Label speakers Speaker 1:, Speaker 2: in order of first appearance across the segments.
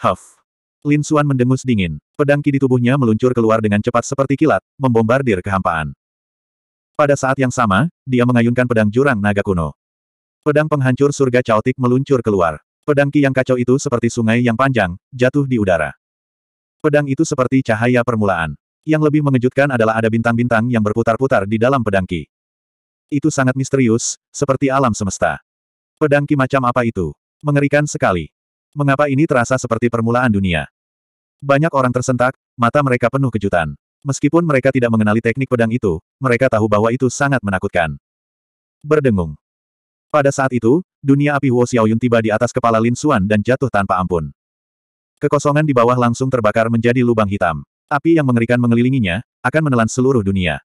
Speaker 1: Huff. Lin Suan mendengus dingin. Pedang ki di tubuhnya meluncur keluar dengan cepat seperti kilat, membombardir kehampaan. Pada saat yang sama, dia mengayunkan pedang jurang naga kuno. Pedang penghancur surga caotik meluncur keluar. Pedang ki yang kacau itu seperti sungai yang panjang, jatuh di udara. Pedang itu seperti cahaya permulaan. Yang lebih mengejutkan adalah ada bintang-bintang yang berputar-putar di dalam pedang ki. Itu sangat misterius, seperti alam semesta. Pedang ki macam apa itu? Mengerikan sekali. Mengapa ini terasa seperti permulaan dunia? Banyak orang tersentak, mata mereka penuh kejutan. Meskipun mereka tidak mengenali teknik pedang itu, mereka tahu bahwa itu sangat menakutkan. Berdengung. Pada saat itu, dunia api Huo Xiaoyun tiba di atas kepala Lin Xuan dan jatuh tanpa ampun. Kekosongan di bawah langsung terbakar menjadi lubang hitam. Api yang mengerikan mengelilinginya, akan menelan seluruh dunia.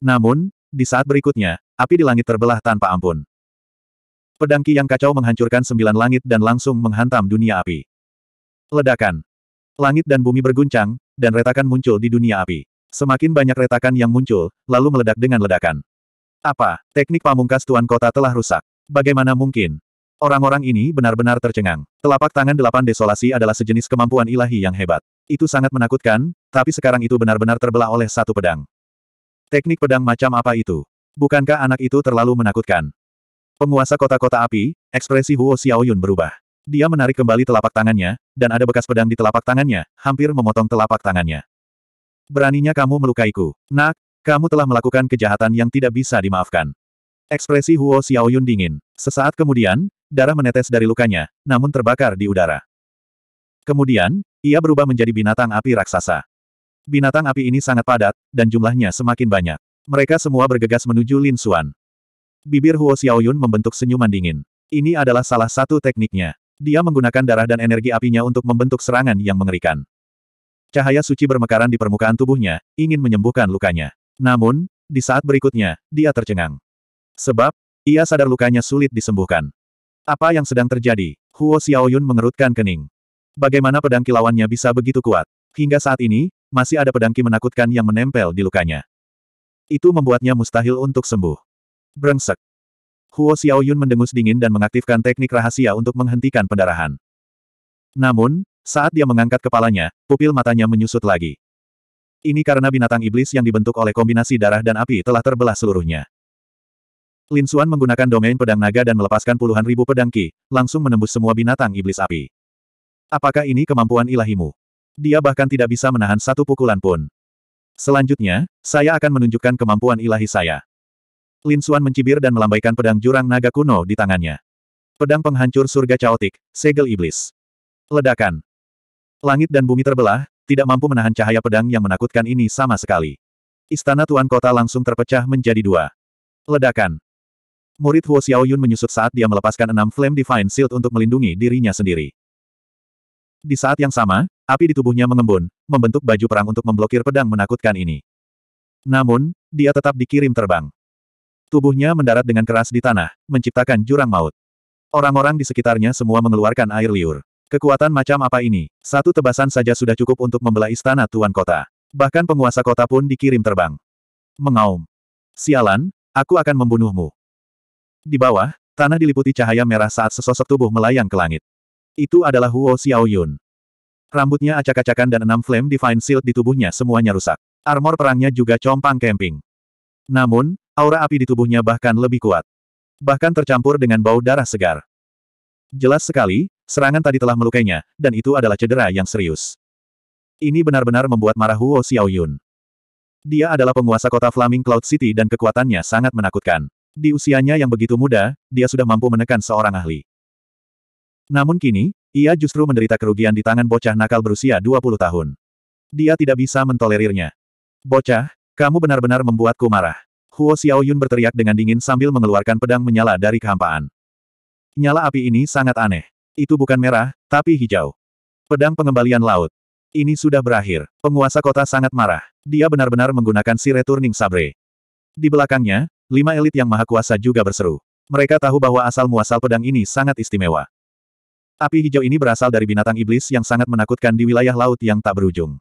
Speaker 1: Namun, di saat berikutnya, api di langit terbelah tanpa ampun. Pedang Ki yang kacau menghancurkan sembilan langit dan langsung menghantam dunia api. Ledakan. Langit dan bumi berguncang, dan retakan muncul di dunia api. Semakin banyak retakan yang muncul, lalu meledak dengan ledakan. Apa, teknik pamungkas Tuan Kota telah rusak? Bagaimana mungkin? Orang-orang ini benar-benar tercengang. Telapak tangan delapan desolasi adalah sejenis kemampuan ilahi yang hebat. Itu sangat menakutkan, tapi sekarang itu benar-benar terbelah oleh satu pedang. Teknik pedang macam apa itu? Bukankah anak itu terlalu menakutkan? Penguasa kota-kota api, ekspresi Huo Xiaoyun berubah. Dia menarik kembali telapak tangannya, dan ada bekas pedang di telapak tangannya, hampir memotong telapak tangannya. Beraninya kamu melukaiku. Nak, kamu telah melakukan kejahatan yang tidak bisa dimaafkan. Ekspresi Huo Xiaoyun dingin. Sesaat kemudian, darah menetes dari lukanya, namun terbakar di udara. Kemudian, ia berubah menjadi binatang api raksasa. Binatang api ini sangat padat, dan jumlahnya semakin banyak. Mereka semua bergegas menuju Lin Xuan. Bibir Huo Xiaoyun membentuk senyuman dingin. Ini adalah salah satu tekniknya. Dia menggunakan darah dan energi apinya untuk membentuk serangan yang mengerikan. Cahaya suci bermekaran di permukaan tubuhnya, ingin menyembuhkan lukanya. Namun, di saat berikutnya, dia tercengang. Sebab, ia sadar lukanya sulit disembuhkan. Apa yang sedang terjadi? Huo Xiaoyun mengerutkan kening. Bagaimana pedang kilauannya bisa begitu kuat? Hingga saat ini, masih ada pedangki menakutkan yang menempel di lukanya. Itu membuatnya mustahil untuk sembuh. Brengsek. Huo Xiaoyun mendengus dingin dan mengaktifkan teknik rahasia untuk menghentikan pendarahan. Namun, saat dia mengangkat kepalanya, pupil matanya menyusut lagi. Ini karena binatang iblis yang dibentuk oleh kombinasi darah dan api telah terbelah seluruhnya. Lin Xuan menggunakan domain pedang naga dan melepaskan puluhan ribu pedang ki, langsung menembus semua binatang iblis api. Apakah ini kemampuan ilahimu? Dia bahkan tidak bisa menahan satu pukulan pun. Selanjutnya, saya akan menunjukkan kemampuan ilahi saya. Lin Suan mencibir dan melambaikan pedang jurang naga kuno di tangannya. Pedang penghancur surga caotik, segel iblis. Ledakan. Langit dan bumi terbelah, tidak mampu menahan cahaya pedang yang menakutkan ini sama sekali. Istana Tuan Kota langsung terpecah menjadi dua. Ledakan. Murid Huo Xiaoyun menyusut saat dia melepaskan enam Flame Divine Shield untuk melindungi dirinya sendiri. Di saat yang sama, api di tubuhnya mengembun, membentuk baju perang untuk memblokir pedang menakutkan ini. Namun, dia tetap dikirim terbang. Tubuhnya mendarat dengan keras di tanah, menciptakan jurang maut. Orang-orang di sekitarnya semua mengeluarkan air liur. Kekuatan macam apa ini? Satu tebasan saja sudah cukup untuk membelah istana tuan kota. Bahkan penguasa kota pun dikirim terbang. Mengaum. Sialan, aku akan membunuhmu. Di bawah, tanah diliputi cahaya merah saat sesosok tubuh melayang ke langit. Itu adalah Huo Xiaoyun. Rambutnya acak-acakan dan enam flame divine shield di tubuhnya semuanya rusak. Armor perangnya juga compang kemping. Namun, Aura api di tubuhnya bahkan lebih kuat. Bahkan tercampur dengan bau darah segar. Jelas sekali, serangan tadi telah melukainya, dan itu adalah cedera yang serius. Ini benar-benar membuat marah Huo Xiaoyun. Dia adalah penguasa kota Flaming Cloud City dan kekuatannya sangat menakutkan. Di usianya yang begitu muda, dia sudah mampu menekan seorang ahli. Namun kini, ia justru menderita kerugian di tangan bocah nakal berusia 20 tahun. Dia tidak bisa mentolerirnya. Bocah, kamu benar-benar membuatku marah. Huo Xiaoyun berteriak dengan dingin sambil mengeluarkan pedang menyala dari kehampaan. Nyala api ini sangat aneh. Itu bukan merah, tapi hijau. Pedang pengembalian laut. Ini sudah berakhir. Penguasa kota sangat marah. Dia benar-benar menggunakan si returning sabre. Di belakangnya, lima elit yang maha kuasa juga berseru. Mereka tahu bahwa asal-muasal pedang ini sangat istimewa. Api hijau ini berasal dari binatang iblis yang sangat menakutkan di wilayah laut yang tak berujung.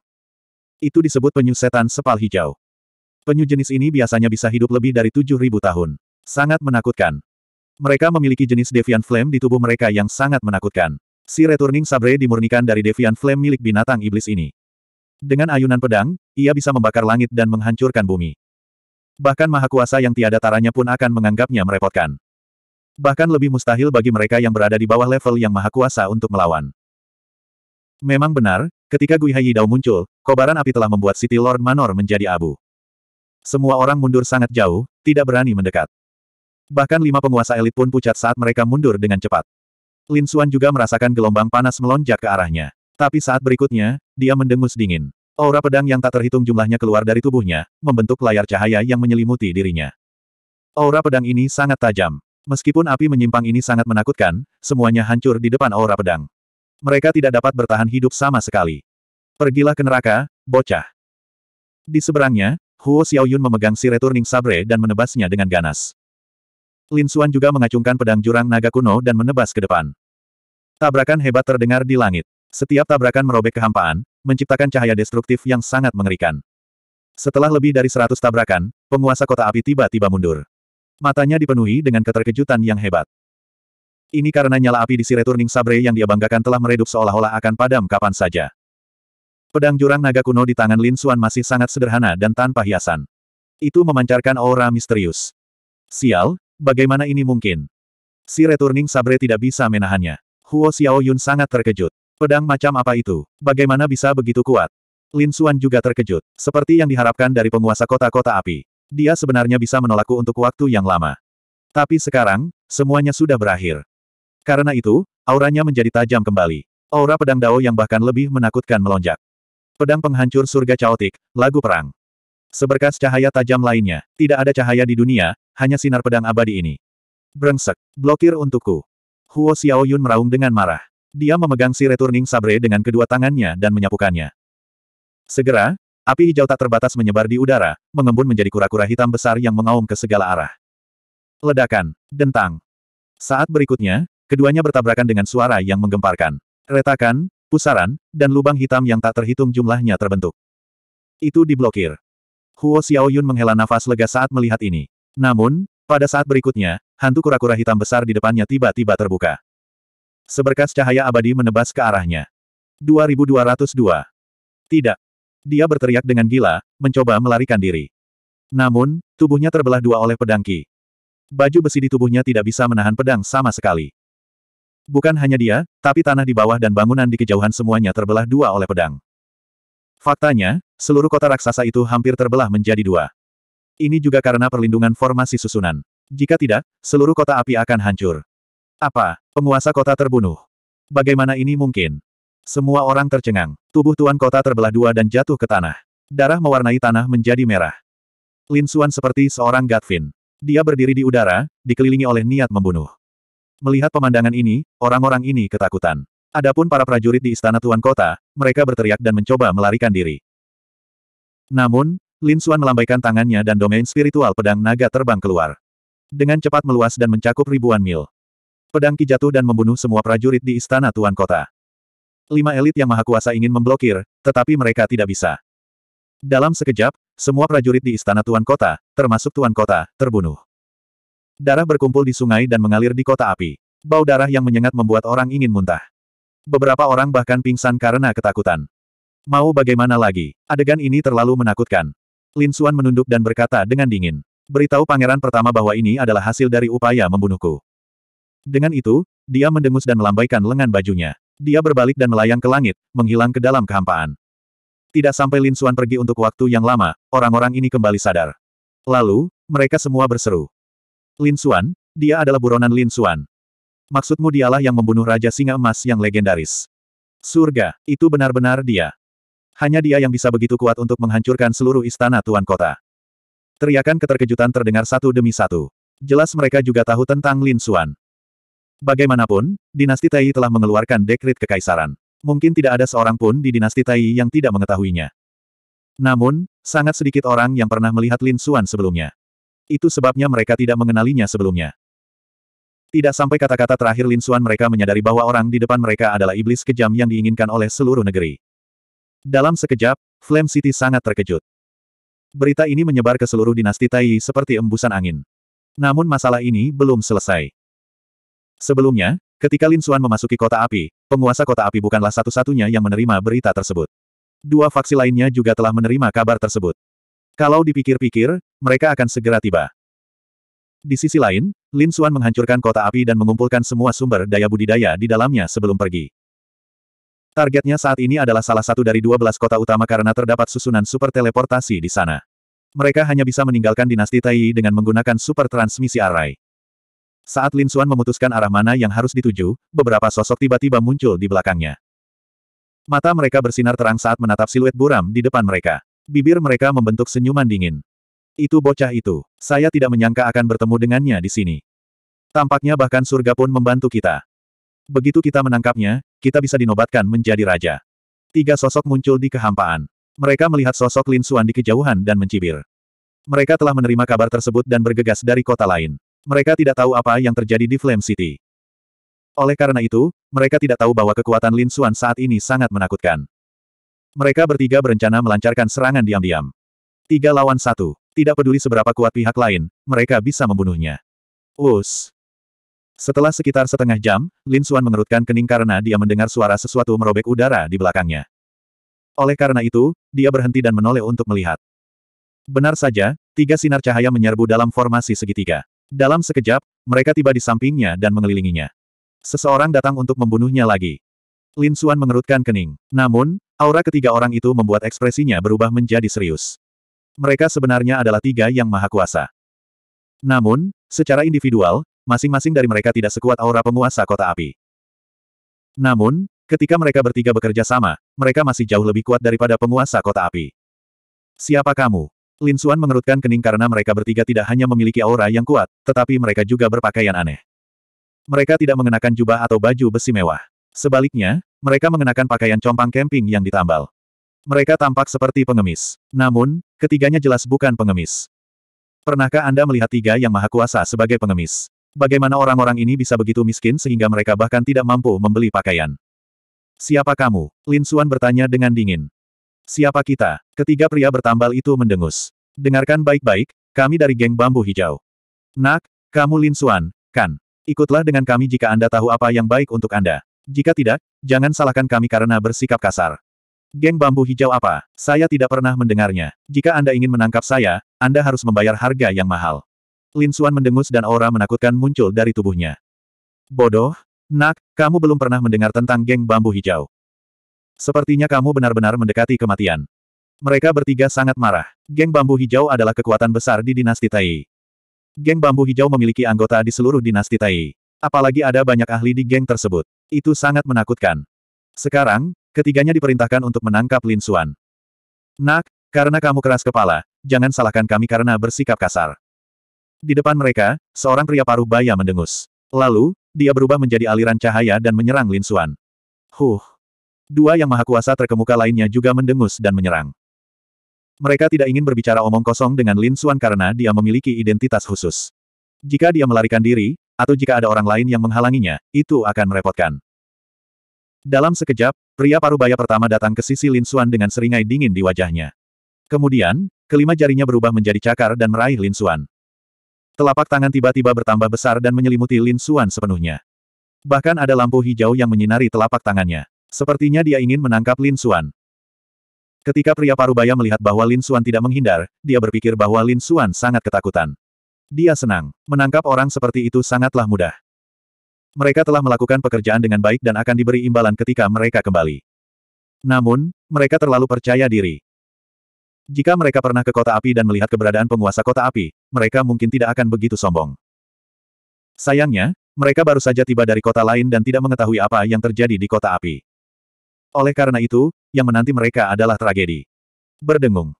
Speaker 1: Itu disebut penyusetan sepal hijau. Penyu jenis ini biasanya bisa hidup lebih dari 7.000 tahun. Sangat menakutkan. Mereka memiliki jenis devian Flame di tubuh mereka yang sangat menakutkan. Si Returning Sabre dimurnikan dari devian Flame milik binatang iblis ini. Dengan ayunan pedang, ia bisa membakar langit dan menghancurkan bumi. Bahkan maha kuasa yang tiada taranya pun akan menganggapnya merepotkan. Bahkan lebih mustahil bagi mereka yang berada di bawah level yang maha kuasa untuk melawan. Memang benar, ketika Gui Hai Yidao muncul, kobaran api telah membuat City Lord Manor menjadi abu. Semua orang mundur sangat jauh, tidak berani mendekat. Bahkan lima penguasa elit pun pucat saat mereka mundur dengan cepat. Lin Xuan juga merasakan gelombang panas melonjak ke arahnya. Tapi saat berikutnya, dia mendengus dingin. Aura pedang yang tak terhitung jumlahnya keluar dari tubuhnya, membentuk layar cahaya yang menyelimuti dirinya. Aura pedang ini sangat tajam. Meskipun api menyimpang ini sangat menakutkan, semuanya hancur di depan aura pedang. Mereka tidak dapat bertahan hidup sama sekali. Pergilah ke neraka, bocah. Di seberangnya, Huo Xiaoyun memegang si returning sabre dan menebasnya dengan ganas. Lin Xuan juga mengacungkan pedang jurang naga kuno dan menebas ke depan. Tabrakan hebat terdengar di langit. Setiap tabrakan merobek kehampaan, menciptakan cahaya destruktif yang sangat mengerikan. Setelah lebih dari seratus tabrakan, penguasa kota api tiba-tiba mundur. Matanya dipenuhi dengan keterkejutan yang hebat. Ini karena nyala api di si returning Sabre yang dia banggakan telah meredup seolah-olah akan padam kapan saja. Pedang jurang naga kuno di tangan Lin Xuan masih sangat sederhana dan tanpa hiasan. Itu memancarkan aura misterius. Sial, bagaimana ini mungkin? Si returning sabre tidak bisa menahannya. Huo Xiao Yun sangat terkejut. Pedang macam apa itu? Bagaimana bisa begitu kuat? Lin Xuan juga terkejut, seperti yang diharapkan dari penguasa kota-kota api. Dia sebenarnya bisa menolakku untuk waktu yang lama. Tapi sekarang, semuanya sudah berakhir. Karena itu, auranya menjadi tajam kembali. Aura pedang Dao yang bahkan lebih menakutkan melonjak. Pedang penghancur surga caotik, lagu perang. Seberkas cahaya tajam lainnya, tidak ada cahaya di dunia, hanya sinar pedang abadi ini. Brengsek, blokir untukku. Huo Xiaoyun meraung dengan marah. Dia memegang si returning sabre dengan kedua tangannya dan menyapukannya. Segera, api hijau tak terbatas menyebar di udara, mengembun menjadi kura-kura hitam besar yang mengaum ke segala arah. Ledakan, dentang. Saat berikutnya, keduanya bertabrakan dengan suara yang menggemparkan. Retakan, pusaran, dan lubang hitam yang tak terhitung jumlahnya terbentuk. Itu diblokir. Huo Xiaoyun menghela nafas lega saat melihat ini. Namun, pada saat berikutnya, hantu kura-kura hitam besar di depannya tiba-tiba terbuka. Seberkas cahaya abadi menebas ke arahnya. 2202. Tidak. Dia berteriak dengan gila, mencoba melarikan diri. Namun, tubuhnya terbelah dua oleh pedang Ki. Baju besi di tubuhnya tidak bisa menahan pedang sama sekali. Bukan hanya dia, tapi tanah di bawah dan bangunan di kejauhan semuanya terbelah dua oleh pedang. Faktanya, seluruh kota raksasa itu hampir terbelah menjadi dua. Ini juga karena perlindungan formasi susunan. Jika tidak, seluruh kota api akan hancur. Apa? Penguasa kota terbunuh. Bagaimana ini mungkin? Semua orang tercengang. Tubuh tuan kota terbelah dua dan jatuh ke tanah. Darah mewarnai tanah menjadi merah. Lin Xuan seperti seorang Gatvin. Dia berdiri di udara, dikelilingi oleh niat membunuh. Melihat pemandangan ini, orang-orang ini ketakutan. Adapun para prajurit di istana tuan kota, mereka berteriak dan mencoba melarikan diri. Namun, Lin Xuan melambaikan tangannya dan domain spiritual pedang naga terbang keluar. Dengan cepat meluas dan mencakup ribuan mil. Pedang Ki jatuh dan membunuh semua prajurit di istana tuan kota. Lima elit yang maha kuasa ingin memblokir, tetapi mereka tidak bisa. Dalam sekejap, semua prajurit di istana tuan kota, termasuk tuan kota, terbunuh. Darah berkumpul di sungai dan mengalir di kota api. Bau darah yang menyengat membuat orang ingin muntah. Beberapa orang bahkan pingsan karena ketakutan. Mau bagaimana lagi, adegan ini terlalu menakutkan. Lin Xuan menunduk dan berkata dengan dingin. Beritahu pangeran pertama bahwa ini adalah hasil dari upaya membunuhku. Dengan itu, dia mendengus dan melambaikan lengan bajunya. Dia berbalik dan melayang ke langit, menghilang ke dalam kehampaan. Tidak sampai Lin Xuan pergi untuk waktu yang lama, orang-orang ini kembali sadar. Lalu, mereka semua berseru. Lin Xuan, dia adalah buronan Lin Xuan. Maksudmu dialah yang membunuh Raja Singa Emas yang legendaris. Surga, itu benar-benar dia. Hanya dia yang bisa begitu kuat untuk menghancurkan seluruh istana Tuan Kota. Teriakan keterkejutan terdengar satu demi satu. Jelas mereka juga tahu tentang Lin Xuan. Bagaimanapun, dinasti Tai telah mengeluarkan dekrit kekaisaran. Mungkin tidak ada seorang pun di dinasti Tai yang tidak mengetahuinya. Namun, sangat sedikit orang yang pernah melihat Lin Xuan sebelumnya. Itu sebabnya mereka tidak mengenalinya sebelumnya. Tidak sampai kata-kata terakhir Lin Xuan mereka menyadari bahwa orang di depan mereka adalah iblis kejam yang diinginkan oleh seluruh negeri. Dalam sekejap, Flame City sangat terkejut. Berita ini menyebar ke seluruh dinasti Taiyi seperti embusan angin. Namun masalah ini belum selesai. Sebelumnya, ketika Lin Xuan memasuki kota api, penguasa kota api bukanlah satu-satunya yang menerima berita tersebut. Dua faksi lainnya juga telah menerima kabar tersebut. Kalau dipikir-pikir, mereka akan segera tiba. Di sisi lain, Lin Xuan menghancurkan kota api dan mengumpulkan semua sumber daya budidaya di dalamnya sebelum pergi. Targetnya saat ini adalah salah satu dari dua belas kota utama karena terdapat susunan super teleportasi di sana. Mereka hanya bisa meninggalkan dinasti Taiyi dengan menggunakan super transmisi array. Saat Lin Xuan memutuskan arah mana yang harus dituju, beberapa sosok tiba-tiba muncul di belakangnya. Mata mereka bersinar terang saat menatap siluet buram di depan mereka. Bibir mereka membentuk senyuman dingin. Itu bocah itu. Saya tidak menyangka akan bertemu dengannya di sini. Tampaknya bahkan surga pun membantu kita. Begitu kita menangkapnya, kita bisa dinobatkan menjadi raja. Tiga sosok muncul di kehampaan. Mereka melihat sosok Lin Xuan di kejauhan dan mencibir. Mereka telah menerima kabar tersebut dan bergegas dari kota lain. Mereka tidak tahu apa yang terjadi di Flame City. Oleh karena itu, mereka tidak tahu bahwa kekuatan Lin Xuan saat ini sangat menakutkan. Mereka bertiga berencana melancarkan serangan diam-diam. Tiga lawan satu. Tidak peduli seberapa kuat pihak lain, mereka bisa membunuhnya. Us. Setelah sekitar setengah jam, Lin Suan mengerutkan kening karena dia mendengar suara sesuatu merobek udara di belakangnya. Oleh karena itu, dia berhenti dan menoleh untuk melihat. Benar saja, tiga sinar cahaya menyerbu dalam formasi segitiga. Dalam sekejap, mereka tiba di sampingnya dan mengelilinginya. Seseorang datang untuk membunuhnya lagi. Lin Suan mengerutkan kening. Namun, Aura ketiga orang itu membuat ekspresinya berubah menjadi serius. Mereka sebenarnya adalah tiga yang maha kuasa. Namun, secara individual, masing-masing dari mereka tidak sekuat aura penguasa kota api. Namun, ketika mereka bertiga bekerja sama, mereka masih jauh lebih kuat daripada penguasa kota api. Siapa kamu? Lin Xuan mengerutkan kening karena mereka bertiga tidak hanya memiliki aura yang kuat, tetapi mereka juga berpakaian aneh. Mereka tidak mengenakan jubah atau baju besi mewah. Sebaliknya, mereka mengenakan pakaian compang camping yang ditambal. Mereka tampak seperti pengemis. Namun, ketiganya jelas bukan pengemis. Pernahkah Anda melihat tiga yang maha kuasa sebagai pengemis? Bagaimana orang-orang ini bisa begitu miskin sehingga mereka bahkan tidak mampu membeli pakaian? Siapa kamu? Lin Xuan bertanya dengan dingin. Siapa kita? Ketiga pria bertambal itu mendengus. Dengarkan baik-baik, kami dari geng bambu hijau. Nak, kamu Lin Xuan, kan? Ikutlah dengan kami jika Anda tahu apa yang baik untuk Anda. Jika tidak, jangan salahkan kami karena bersikap kasar. Geng bambu hijau apa? Saya tidak pernah mendengarnya. Jika Anda ingin menangkap saya, Anda harus membayar harga yang mahal. Lin Suan mendengus dan aura menakutkan muncul dari tubuhnya. Bodoh, nak, kamu belum pernah mendengar tentang geng bambu hijau. Sepertinya kamu benar-benar mendekati kematian. Mereka bertiga sangat marah. Geng bambu hijau adalah kekuatan besar di dinasti Tai. Geng bambu hijau memiliki anggota di seluruh dinasti Tai. Apalagi ada banyak ahli di geng tersebut. Itu sangat menakutkan. Sekarang, ketiganya diperintahkan untuk menangkap Lin Suan. Nak, karena kamu keras kepala, jangan salahkan kami karena bersikap kasar. Di depan mereka, seorang pria paruh baya mendengus. Lalu, dia berubah menjadi aliran cahaya dan menyerang Lin Suan. Huh. Dua yang maha kuasa terkemuka lainnya juga mendengus dan menyerang. Mereka tidak ingin berbicara omong kosong dengan Lin Suan karena dia memiliki identitas khusus. Jika dia melarikan diri, atau jika ada orang lain yang menghalanginya, itu akan merepotkan. Dalam sekejap, pria parubaya pertama datang ke sisi Lin Xuan dengan seringai dingin di wajahnya. Kemudian, kelima jarinya berubah menjadi cakar dan meraih Lin Xuan. Telapak tangan tiba-tiba bertambah besar dan menyelimuti Lin Xuan sepenuhnya. Bahkan ada lampu hijau yang menyinari telapak tangannya. Sepertinya dia ingin menangkap Lin Xuan. Ketika pria parubaya melihat bahwa Lin Xuan tidak menghindar, dia berpikir bahwa Lin Xuan sangat ketakutan. Dia senang. Menangkap orang seperti itu sangatlah mudah. Mereka telah melakukan pekerjaan dengan baik dan akan diberi imbalan ketika mereka kembali. Namun, mereka terlalu percaya diri. Jika mereka pernah ke kota api dan melihat keberadaan penguasa kota api, mereka mungkin tidak akan begitu sombong. Sayangnya, mereka baru saja tiba dari kota lain dan tidak mengetahui apa yang terjadi di kota api. Oleh karena itu, yang menanti mereka adalah tragedi. Berdengung.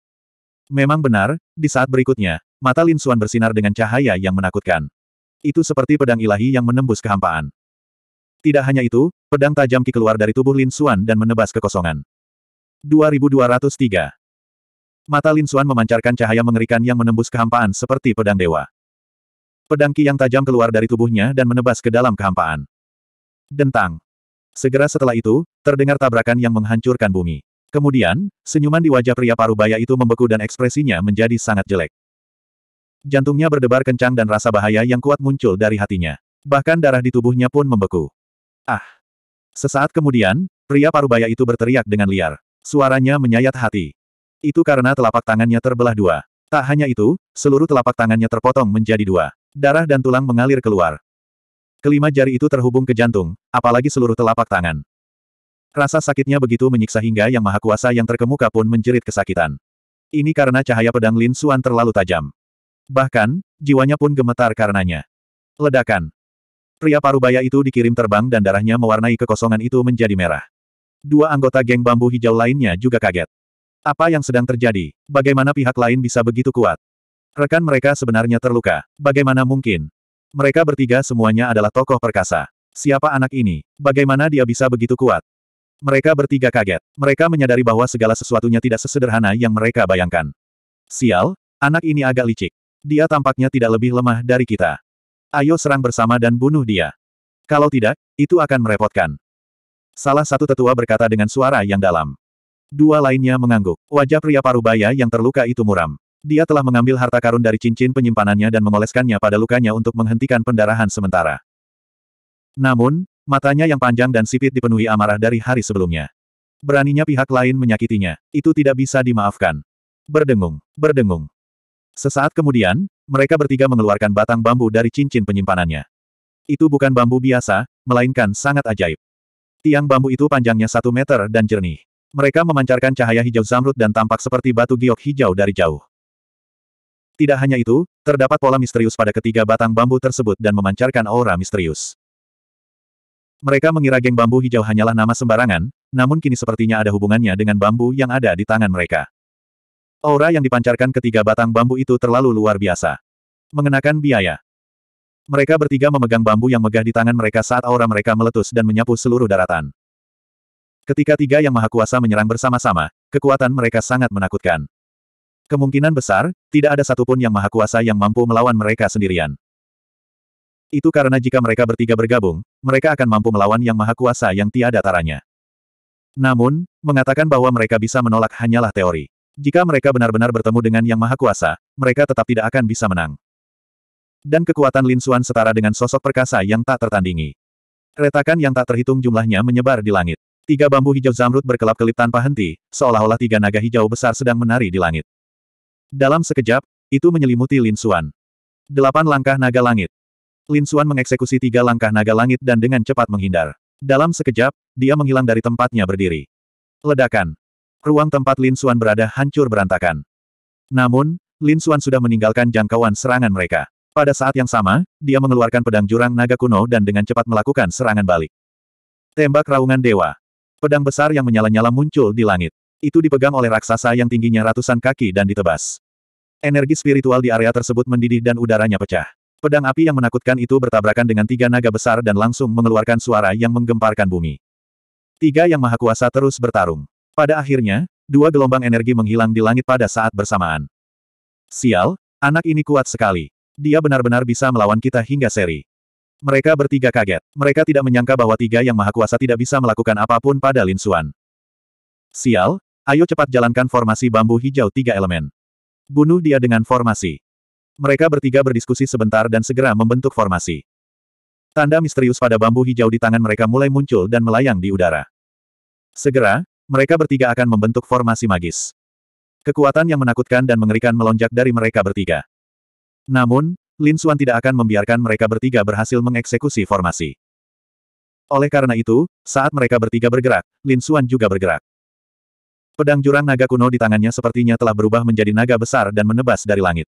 Speaker 1: Memang benar, di saat berikutnya, Mata Lin Xuan bersinar dengan cahaya yang menakutkan. Itu seperti pedang ilahi yang menembus kehampaan. Tidak hanya itu, pedang tajam Ki keluar dari tubuh Lin Suan dan menebas kekosongan. 2203 Mata Lin Xuan memancarkan cahaya mengerikan yang menembus kehampaan seperti pedang dewa. Pedang Ki yang tajam keluar dari tubuhnya dan menebas ke dalam kehampaan. Dentang. Segera setelah itu, terdengar tabrakan yang menghancurkan bumi. Kemudian, senyuman di wajah pria parubaya itu membeku dan ekspresinya menjadi sangat jelek. Jantungnya berdebar kencang dan rasa bahaya yang kuat muncul dari hatinya. Bahkan darah di tubuhnya pun membeku. Ah! Sesaat kemudian, pria parubaya itu berteriak dengan liar. Suaranya menyayat hati. Itu karena telapak tangannya terbelah dua. Tak hanya itu, seluruh telapak tangannya terpotong menjadi dua. Darah dan tulang mengalir keluar. Kelima jari itu terhubung ke jantung, apalagi seluruh telapak tangan. Rasa sakitnya begitu menyiksa hingga yang maha kuasa yang terkemuka pun menjerit kesakitan. Ini karena cahaya pedang Lin Suan terlalu tajam. Bahkan, jiwanya pun gemetar karenanya. Ledakan. Pria parubaya itu dikirim terbang dan darahnya mewarnai kekosongan itu menjadi merah. Dua anggota geng bambu hijau lainnya juga kaget. Apa yang sedang terjadi? Bagaimana pihak lain bisa begitu kuat? Rekan mereka sebenarnya terluka. Bagaimana mungkin? Mereka bertiga semuanya adalah tokoh perkasa. Siapa anak ini? Bagaimana dia bisa begitu kuat? Mereka bertiga kaget. Mereka menyadari bahwa segala sesuatunya tidak sesederhana yang mereka bayangkan. Sial, anak ini agak licik. Dia tampaknya tidak lebih lemah dari kita. Ayo serang bersama dan bunuh dia. Kalau tidak, itu akan merepotkan. Salah satu tetua berkata dengan suara yang dalam. Dua lainnya mengangguk. Wajah pria parubaya yang terluka itu muram. Dia telah mengambil harta karun dari cincin penyimpanannya dan mengoleskannya pada lukanya untuk menghentikan pendarahan sementara. Namun, matanya yang panjang dan sipit dipenuhi amarah dari hari sebelumnya. Beraninya pihak lain menyakitinya. Itu tidak bisa dimaafkan. Berdengung, berdengung. Sesaat kemudian, mereka bertiga mengeluarkan batang bambu dari cincin penyimpanannya. Itu bukan bambu biasa, melainkan sangat ajaib. Tiang bambu itu panjangnya satu meter dan jernih. Mereka memancarkan cahaya hijau zamrud dan tampak seperti batu giok hijau dari jauh. Tidak hanya itu, terdapat pola misterius pada ketiga batang bambu tersebut dan memancarkan aura misterius. Mereka mengira geng bambu hijau hanyalah nama sembarangan, namun kini sepertinya ada hubungannya dengan bambu yang ada di tangan mereka. Aura yang dipancarkan ketiga batang bambu itu terlalu luar biasa. Mengenakan biaya. Mereka bertiga memegang bambu yang megah di tangan mereka saat aura mereka meletus dan menyapu seluruh daratan. Ketika tiga yang maha kuasa menyerang bersama-sama, kekuatan mereka sangat menakutkan. Kemungkinan besar, tidak ada satupun yang maha kuasa yang mampu melawan mereka sendirian. Itu karena jika mereka bertiga bergabung, mereka akan mampu melawan yang maha kuasa yang tiada taranya. Namun, mengatakan bahwa mereka bisa menolak hanyalah teori. Jika mereka benar-benar bertemu dengan Yang Maha Kuasa, mereka tetap tidak akan bisa menang. Dan kekuatan Lin Xuan setara dengan sosok perkasa yang tak tertandingi. Retakan yang tak terhitung jumlahnya menyebar di langit. Tiga bambu hijau zamrud berkelap-kelip tanpa henti, seolah-olah tiga naga hijau besar sedang menari di langit. Dalam sekejap, itu menyelimuti Lin Xuan. Delapan langkah naga langit. Lin Xuan mengeksekusi tiga langkah naga langit dan dengan cepat menghindar. Dalam sekejap, dia menghilang dari tempatnya berdiri. Ledakan. Ruang tempat Lin Xuan berada hancur berantakan. Namun, Lin Xuan sudah meninggalkan jangkauan serangan mereka. Pada saat yang sama, dia mengeluarkan pedang jurang naga kuno dan dengan cepat melakukan serangan balik. Tembak raungan dewa. Pedang besar yang menyala-nyala muncul di langit. Itu dipegang oleh raksasa yang tingginya ratusan kaki dan ditebas. Energi spiritual di area tersebut mendidih dan udaranya pecah. Pedang api yang menakutkan itu bertabrakan dengan tiga naga besar dan langsung mengeluarkan suara yang menggemparkan bumi. Tiga yang maha kuasa terus bertarung. Pada akhirnya, dua gelombang energi menghilang di langit pada saat bersamaan. Sial, anak ini kuat sekali. Dia benar-benar bisa melawan kita hingga seri. Mereka bertiga kaget. Mereka tidak menyangka bahwa tiga yang maha kuasa tidak bisa melakukan apapun pada Lin Xuan. Sial, ayo cepat jalankan formasi bambu hijau tiga elemen. Bunuh dia dengan formasi. Mereka bertiga berdiskusi sebentar dan segera membentuk formasi. Tanda misterius pada bambu hijau di tangan mereka mulai muncul dan melayang di udara. Segera, mereka bertiga akan membentuk formasi magis. Kekuatan yang menakutkan dan mengerikan melonjak dari mereka bertiga. Namun, Lin Xuan tidak akan membiarkan mereka bertiga berhasil mengeksekusi formasi. Oleh karena itu, saat mereka bertiga bergerak, Lin Xuan juga bergerak. Pedang jurang naga kuno di tangannya sepertinya telah berubah menjadi naga besar dan menebas dari langit.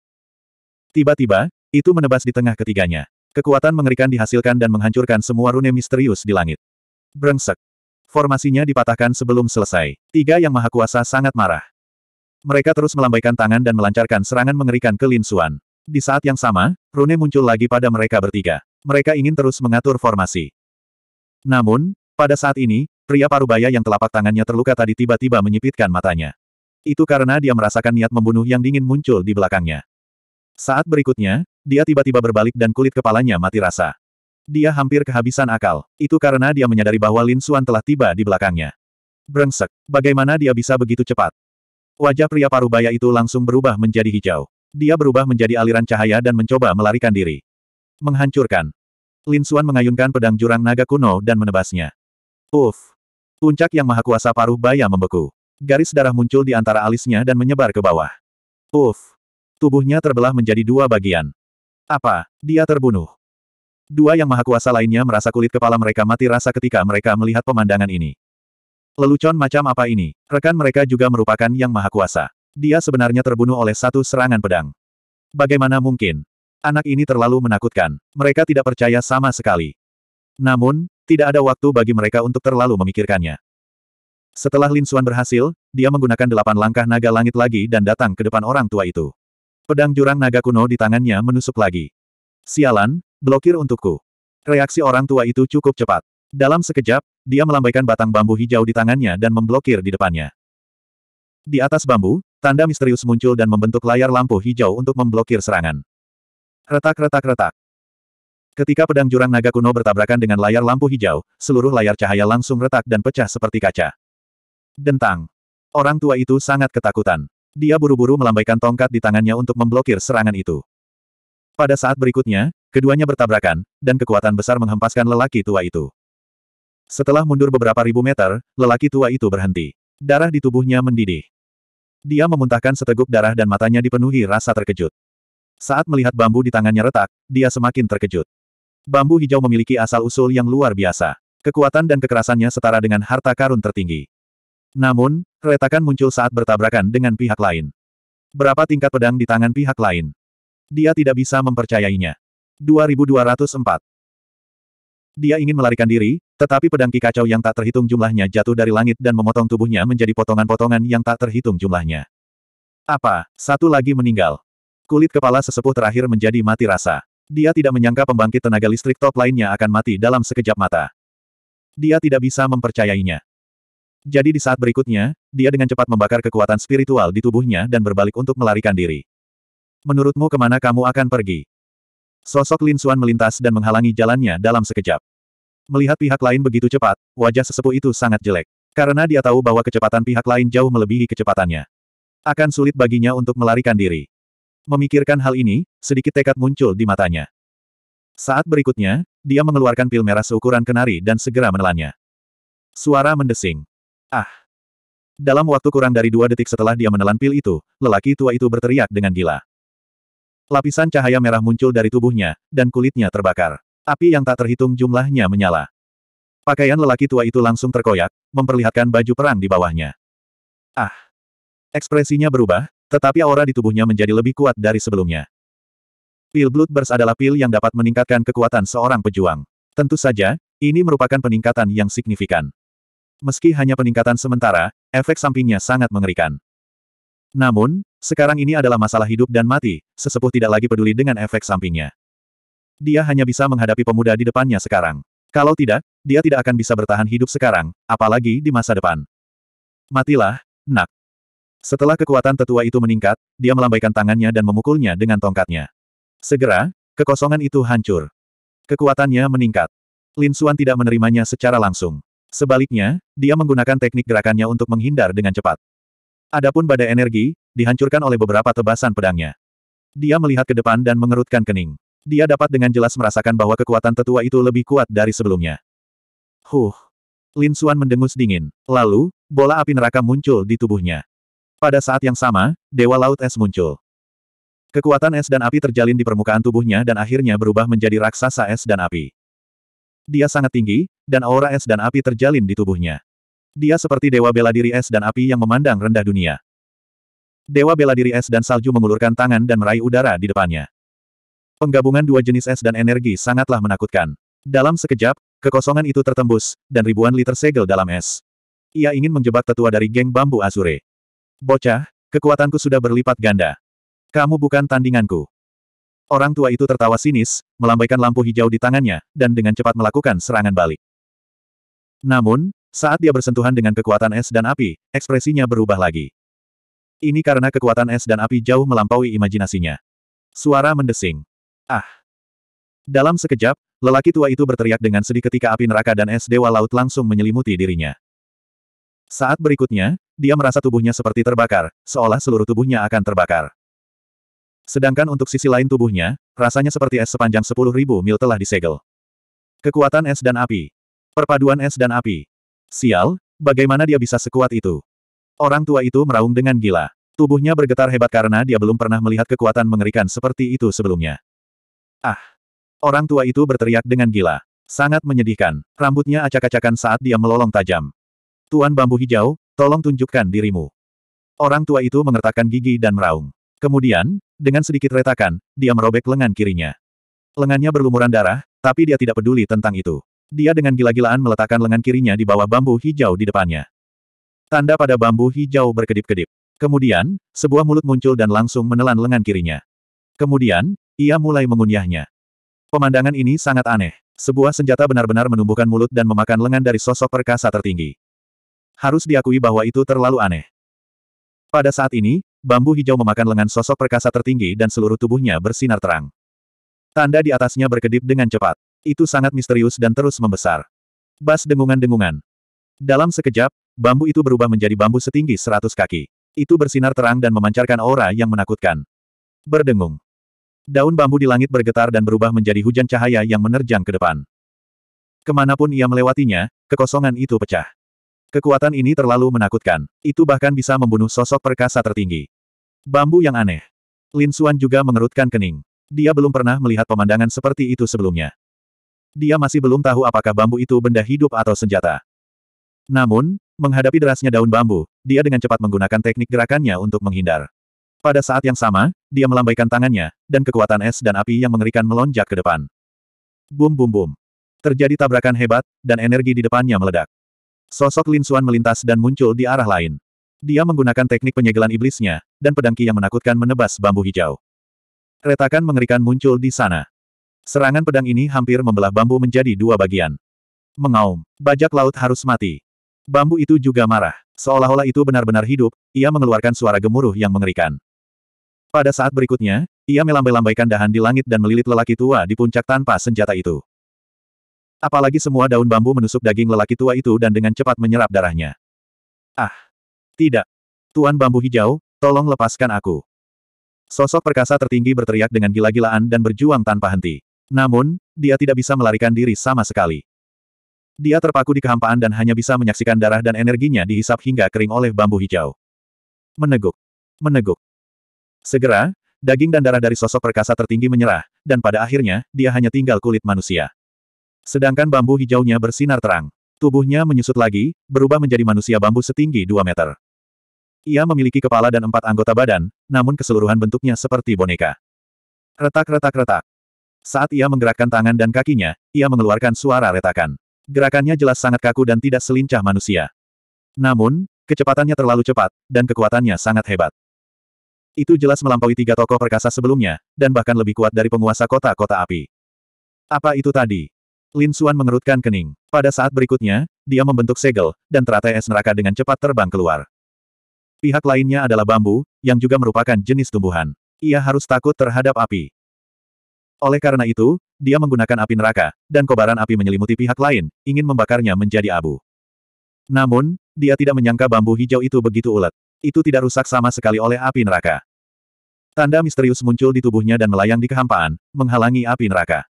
Speaker 1: Tiba-tiba, itu menebas di tengah ketiganya. Kekuatan mengerikan dihasilkan dan menghancurkan semua rune misterius di langit. Brengsek. Formasinya dipatahkan sebelum selesai. Tiga yang maha kuasa sangat marah. Mereka terus melambaikan tangan dan melancarkan serangan mengerikan ke Lin Xuan. Di saat yang sama, Rune muncul lagi pada mereka bertiga. Mereka ingin terus mengatur formasi. Namun, pada saat ini, pria parubaya yang telapak tangannya terluka tadi tiba-tiba menyipitkan matanya. Itu karena dia merasakan niat membunuh yang dingin muncul di belakangnya. Saat berikutnya, dia tiba-tiba berbalik dan kulit kepalanya mati rasa. Dia hampir kehabisan akal. Itu karena dia menyadari bahwa Lin Xuan telah tiba di belakangnya. Brengsek, bagaimana dia bisa begitu cepat? Wajah pria parubaya itu langsung berubah menjadi hijau. Dia berubah menjadi aliran cahaya dan mencoba melarikan diri. Menghancurkan. Lin Xuan mengayunkan pedang jurang naga kuno dan menebasnya. Uff! Puncak yang maha kuasa paruh baya membeku. Garis darah muncul di antara alisnya dan menyebar ke bawah. Uff! Tubuhnya terbelah menjadi dua bagian. Apa? Dia terbunuh. Dua yang maha kuasa lainnya merasa kulit kepala mereka mati rasa ketika mereka melihat pemandangan ini. Lelucon macam apa ini? Rekan mereka juga merupakan yang maha kuasa. Dia sebenarnya terbunuh oleh satu serangan pedang. Bagaimana mungkin? Anak ini terlalu menakutkan. Mereka tidak percaya sama sekali. Namun, tidak ada waktu bagi mereka untuk terlalu memikirkannya. Setelah Lin Xuan berhasil, dia menggunakan delapan langkah naga langit lagi dan datang ke depan orang tua itu. Pedang jurang naga kuno di tangannya menusuk lagi. Sialan, Blokir untukku. Reaksi orang tua itu cukup cepat. Dalam sekejap, dia melambaikan batang bambu hijau di tangannya dan memblokir di depannya. Di atas bambu, tanda misterius muncul dan membentuk layar lampu hijau untuk memblokir serangan. Retak-retak-retak. Ketika pedang jurang naga kuno bertabrakan dengan layar lampu hijau, seluruh layar cahaya langsung retak dan pecah seperti kaca. Dentang. Orang tua itu sangat ketakutan. Dia buru-buru melambaikan tongkat di tangannya untuk memblokir serangan itu. Pada saat berikutnya, keduanya bertabrakan, dan kekuatan besar menghempaskan lelaki tua itu. Setelah mundur beberapa ribu meter, lelaki tua itu berhenti. Darah di tubuhnya mendidih. Dia memuntahkan seteguk darah dan matanya dipenuhi rasa terkejut. Saat melihat bambu di tangannya retak, dia semakin terkejut. Bambu hijau memiliki asal-usul yang luar biasa. Kekuatan dan kekerasannya setara dengan harta karun tertinggi. Namun, retakan muncul saat bertabrakan dengan pihak lain. Berapa tingkat pedang di tangan pihak lain? Dia tidak bisa mempercayainya. 2204 Dia ingin melarikan diri, tetapi pedang kikacau yang tak terhitung jumlahnya jatuh dari langit dan memotong tubuhnya menjadi potongan-potongan yang tak terhitung jumlahnya. Apa, satu lagi meninggal. Kulit kepala sesepuh terakhir menjadi mati rasa. Dia tidak menyangka pembangkit tenaga listrik top lainnya akan mati dalam sekejap mata. Dia tidak bisa mempercayainya. Jadi di saat berikutnya, dia dengan cepat membakar kekuatan spiritual di tubuhnya dan berbalik untuk melarikan diri. Menurutmu kemana kamu akan pergi? Sosok Lin Xuan melintas dan menghalangi jalannya dalam sekejap. Melihat pihak lain begitu cepat, wajah sesepuh itu sangat jelek. Karena dia tahu bahwa kecepatan pihak lain jauh melebihi kecepatannya. Akan sulit baginya untuk melarikan diri. Memikirkan hal ini, sedikit tekad muncul di matanya. Saat berikutnya, dia mengeluarkan pil merah seukuran kenari dan segera menelannya. Suara mendesing. Ah! Dalam waktu kurang dari dua detik setelah dia menelan pil itu, lelaki tua itu berteriak dengan gila. Lapisan cahaya merah muncul dari tubuhnya, dan kulitnya terbakar. Api yang tak terhitung jumlahnya menyala. Pakaian lelaki tua itu langsung terkoyak, memperlihatkan baju perang di bawahnya. Ah! Ekspresinya berubah, tetapi aura di tubuhnya menjadi lebih kuat dari sebelumnya. Pil Blood Burst adalah pil yang dapat meningkatkan kekuatan seorang pejuang. Tentu saja, ini merupakan peningkatan yang signifikan. Meski hanya peningkatan sementara, efek sampingnya sangat mengerikan. Namun, sekarang ini adalah masalah hidup dan mati, sesepuh tidak lagi peduli dengan efek sampingnya. Dia hanya bisa menghadapi pemuda di depannya sekarang. Kalau tidak, dia tidak akan bisa bertahan hidup sekarang, apalagi di masa depan. Matilah, nak. Setelah kekuatan tetua itu meningkat, dia melambaikan tangannya dan memukulnya dengan tongkatnya. Segera, kekosongan itu hancur. Kekuatannya meningkat. Lin Suan tidak menerimanya secara langsung. Sebaliknya, dia menggunakan teknik gerakannya untuk menghindar dengan cepat. Adapun badai energi, dihancurkan oleh beberapa tebasan pedangnya. Dia melihat ke depan dan mengerutkan kening. Dia dapat dengan jelas merasakan bahwa kekuatan tetua itu lebih kuat dari sebelumnya. Huh. Lin Xuan mendengus dingin. Lalu, bola api neraka muncul di tubuhnya. Pada saat yang sama, Dewa Laut Es muncul. Kekuatan es dan api terjalin di permukaan tubuhnya dan akhirnya berubah menjadi raksasa es dan api. Dia sangat tinggi, dan aura es dan api terjalin di tubuhnya. Dia seperti dewa bela diri es dan api yang memandang rendah dunia. Dewa bela diri es dan salju mengulurkan tangan dan meraih udara di depannya. Penggabungan dua jenis es dan energi sangatlah menakutkan. Dalam sekejap, kekosongan itu tertembus, dan ribuan liter segel dalam es. Ia ingin menjebak tetua dari geng bambu Azure. Bocah, kekuatanku sudah berlipat ganda. Kamu bukan tandinganku. Orang tua itu tertawa sinis, melambaikan lampu hijau di tangannya, dan dengan cepat melakukan serangan balik. Namun, saat dia bersentuhan dengan kekuatan es dan api, ekspresinya berubah lagi. Ini karena kekuatan es dan api jauh melampaui imajinasinya. Suara mendesing. Ah! Dalam sekejap, lelaki tua itu berteriak dengan sedih ketika api neraka dan es dewa laut langsung menyelimuti dirinya. Saat berikutnya, dia merasa tubuhnya seperti terbakar, seolah seluruh tubuhnya akan terbakar. Sedangkan untuk sisi lain tubuhnya, rasanya seperti es sepanjang 10.000 mil telah disegel. Kekuatan es dan api. Perpaduan es dan api. Sial, bagaimana dia bisa sekuat itu? Orang tua itu meraung dengan gila. Tubuhnya bergetar hebat karena dia belum pernah melihat kekuatan mengerikan seperti itu sebelumnya. Ah! Orang tua itu berteriak dengan gila. Sangat menyedihkan. Rambutnya acak-acakan saat dia melolong tajam. Tuan bambu hijau, tolong tunjukkan dirimu. Orang tua itu mengertakkan gigi dan meraung. Kemudian, dengan sedikit retakan, dia merobek lengan kirinya. Lengannya berlumuran darah, tapi dia tidak peduli tentang itu. Dia dengan gila-gilaan meletakkan lengan kirinya di bawah bambu hijau di depannya. Tanda pada bambu hijau berkedip-kedip. Kemudian, sebuah mulut muncul dan langsung menelan lengan kirinya. Kemudian, ia mulai mengunyahnya. Pemandangan ini sangat aneh. Sebuah senjata benar-benar menumbuhkan mulut dan memakan lengan dari sosok perkasa tertinggi. Harus diakui bahwa itu terlalu aneh. Pada saat ini, bambu hijau memakan lengan sosok perkasa tertinggi dan seluruh tubuhnya bersinar terang. Tanda di atasnya berkedip dengan cepat. Itu sangat misterius dan terus membesar. Bas dengungan-dengungan. Dalam sekejap, bambu itu berubah menjadi bambu setinggi seratus kaki. Itu bersinar terang dan memancarkan aura yang menakutkan. Berdengung. Daun bambu di langit bergetar dan berubah menjadi hujan cahaya yang menerjang ke depan. Kemanapun ia melewatinya, kekosongan itu pecah. Kekuatan ini terlalu menakutkan. Itu bahkan bisa membunuh sosok perkasa tertinggi. Bambu yang aneh. Lin Xuan juga mengerutkan kening. Dia belum pernah melihat pemandangan seperti itu sebelumnya. Dia masih belum tahu apakah bambu itu benda hidup atau senjata. Namun, menghadapi derasnya daun bambu, dia dengan cepat menggunakan teknik gerakannya untuk menghindar. Pada saat yang sama, dia melambaikan tangannya, dan kekuatan es dan api yang mengerikan melonjak ke depan. Bum bum bum. Terjadi tabrakan hebat, dan energi di depannya meledak. Sosok Lin Xuan melintas dan muncul di arah lain. Dia menggunakan teknik penyegelan iblisnya, dan pedangki yang menakutkan menebas bambu hijau. Retakan mengerikan muncul di sana. Serangan pedang ini hampir membelah bambu menjadi dua bagian. Mengaum, bajak laut harus mati. Bambu itu juga marah. Seolah-olah itu benar-benar hidup, ia mengeluarkan suara gemuruh yang mengerikan. Pada saat berikutnya, ia melambai-lambaikan dahan di langit dan melilit lelaki tua di puncak tanpa senjata itu. Apalagi semua daun bambu menusuk daging lelaki tua itu dan dengan cepat menyerap darahnya. Ah! Tidak! Tuan bambu hijau, tolong lepaskan aku. Sosok perkasa tertinggi berteriak dengan gila-gilaan dan berjuang tanpa henti. Namun, dia tidak bisa melarikan diri sama sekali. Dia terpaku di kehampaan dan hanya bisa menyaksikan darah dan energinya dihisap hingga kering oleh bambu hijau. Meneguk. Meneguk. Segera, daging dan darah dari sosok perkasa tertinggi menyerah, dan pada akhirnya, dia hanya tinggal kulit manusia. Sedangkan bambu hijaunya bersinar terang. Tubuhnya menyusut lagi, berubah menjadi manusia bambu setinggi 2 meter. Ia memiliki kepala dan empat anggota badan, namun keseluruhan bentuknya seperti boneka. Retak-retak-retak. Saat ia menggerakkan tangan dan kakinya, ia mengeluarkan suara retakan. Gerakannya jelas sangat kaku dan tidak selincah manusia. Namun, kecepatannya terlalu cepat, dan kekuatannya sangat hebat. Itu jelas melampaui tiga tokoh perkasa sebelumnya, dan bahkan lebih kuat dari penguasa kota-kota api. Apa itu tadi? Lin Suan mengerutkan kening. Pada saat berikutnya, dia membentuk segel, dan teratai es neraka dengan cepat terbang keluar. Pihak lainnya adalah bambu, yang juga merupakan jenis tumbuhan. Ia harus takut terhadap api. Oleh karena itu, dia menggunakan api neraka, dan kobaran api menyelimuti pihak lain, ingin membakarnya menjadi abu. Namun, dia tidak menyangka bambu hijau itu begitu ulet. Itu tidak rusak sama sekali oleh api neraka. Tanda misterius muncul di tubuhnya dan melayang di kehampaan, menghalangi api neraka.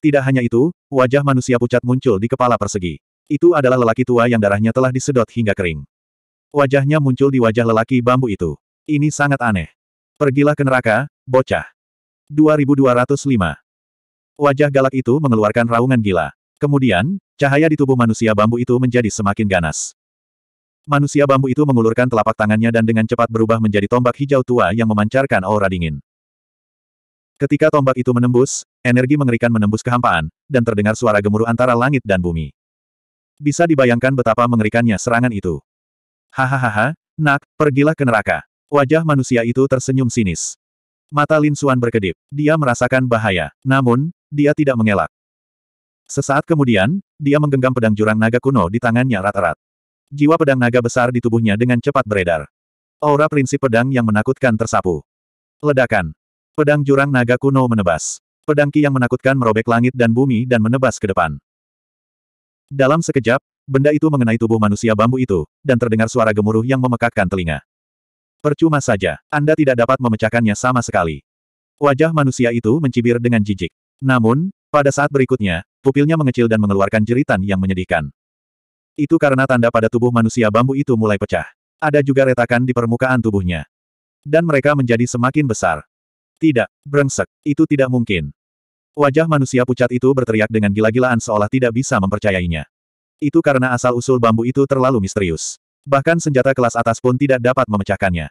Speaker 1: Tidak hanya itu, wajah manusia pucat muncul di kepala persegi. Itu adalah lelaki tua yang darahnya telah disedot hingga kering. Wajahnya muncul di wajah lelaki bambu itu. Ini sangat aneh. Pergilah ke neraka, bocah. 2205. Wajah galak itu mengeluarkan raungan gila. Kemudian, cahaya di tubuh manusia bambu itu menjadi semakin ganas. Manusia bambu itu mengulurkan telapak tangannya dan dengan cepat berubah menjadi tombak hijau tua yang memancarkan aura dingin. Ketika tombak itu menembus, energi mengerikan menembus kehampaan, dan terdengar suara gemuruh antara langit dan bumi. Bisa dibayangkan betapa mengerikannya serangan itu. Hahaha, nak, pergilah ke neraka. Wajah manusia itu tersenyum sinis. Mata Lin Xuan berkedip. Dia merasakan bahaya. Namun, dia tidak mengelak. Sesaat kemudian, dia menggenggam pedang jurang naga kuno di tangannya erat-erat. Jiwa pedang naga besar di tubuhnya dengan cepat beredar. Aura prinsip pedang yang menakutkan tersapu. Ledakan. Pedang jurang naga kuno menebas. Pedang ki yang menakutkan merobek langit dan bumi dan menebas ke depan. Dalam sekejap, benda itu mengenai tubuh manusia bambu itu, dan terdengar suara gemuruh yang memekakkan telinga. Percuma saja, Anda tidak dapat memecahkannya sama sekali. Wajah manusia itu mencibir dengan jijik. Namun, pada saat berikutnya, pupilnya mengecil dan mengeluarkan jeritan yang menyedihkan. Itu karena tanda pada tubuh manusia bambu itu mulai pecah. Ada juga retakan di permukaan tubuhnya. Dan mereka menjadi semakin besar. Tidak, brengsek, itu tidak mungkin. Wajah manusia pucat itu berteriak dengan gila-gilaan seolah tidak bisa mempercayainya. Itu karena asal-usul bambu itu terlalu misterius bahkan senjata kelas atas pun tidak dapat memecahkannya.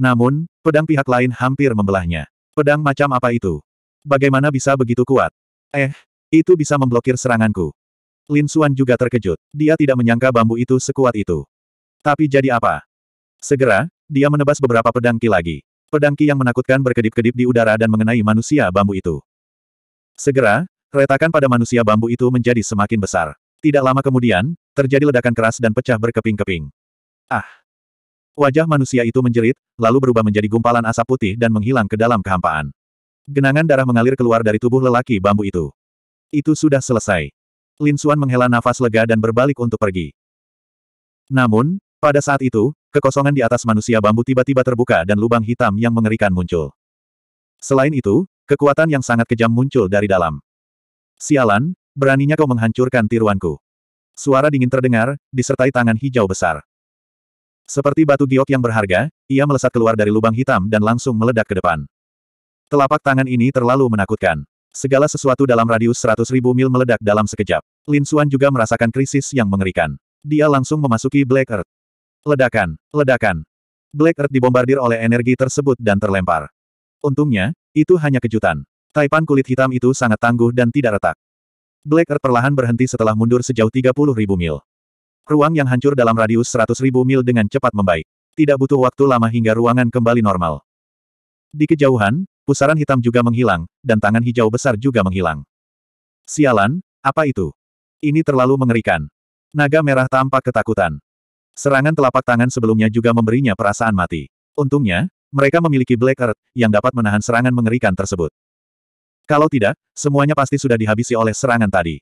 Speaker 1: Namun, pedang pihak lain hampir membelahnya. Pedang macam apa itu? Bagaimana bisa begitu kuat? Eh, itu bisa memblokir seranganku. Lin Xuan juga terkejut. Dia tidak menyangka bambu itu sekuat itu. Tapi jadi apa? Segera, dia menebas beberapa pedang ki lagi. Pedang ki yang menakutkan berkedip-kedip di udara dan mengenai manusia bambu itu. Segera, retakan pada manusia bambu itu menjadi semakin besar. Tidak lama kemudian, terjadi ledakan keras dan pecah berkeping-keping. Ah! Wajah manusia itu menjerit, lalu berubah menjadi gumpalan asap putih dan menghilang ke dalam kehampaan. Genangan darah mengalir keluar dari tubuh lelaki bambu itu. Itu sudah selesai. Lin Xuan menghela nafas lega dan berbalik untuk pergi. Namun, pada saat itu, kekosongan di atas manusia bambu tiba-tiba terbuka dan lubang hitam yang mengerikan muncul. Selain itu, kekuatan yang sangat kejam muncul dari dalam. Sialan, beraninya kau menghancurkan tiruanku. Suara dingin terdengar, disertai tangan hijau besar. Seperti batu giok yang berharga, ia melesat keluar dari lubang hitam dan langsung meledak ke depan. Telapak tangan ini terlalu menakutkan. Segala sesuatu dalam radius 100 ribu mil meledak dalam sekejap. Lin Suan juga merasakan krisis yang mengerikan. Dia langsung memasuki Black Earth. Ledakan, ledakan. Black Earth dibombardir oleh energi tersebut dan terlempar. Untungnya, itu hanya kejutan. Taipan kulit hitam itu sangat tangguh dan tidak retak. Black Earth perlahan berhenti setelah mundur sejauh 30 ribu mil. Ruang yang hancur dalam radius 100 mil dengan cepat membaik. Tidak butuh waktu lama hingga ruangan kembali normal. Di kejauhan, pusaran hitam juga menghilang, dan tangan hijau besar juga menghilang. Sialan, apa itu? Ini terlalu mengerikan. Naga merah tampak ketakutan. Serangan telapak tangan sebelumnya juga memberinya perasaan mati. Untungnya, mereka memiliki Black Earth, yang dapat menahan serangan mengerikan tersebut. Kalau tidak, semuanya pasti sudah dihabisi oleh serangan tadi.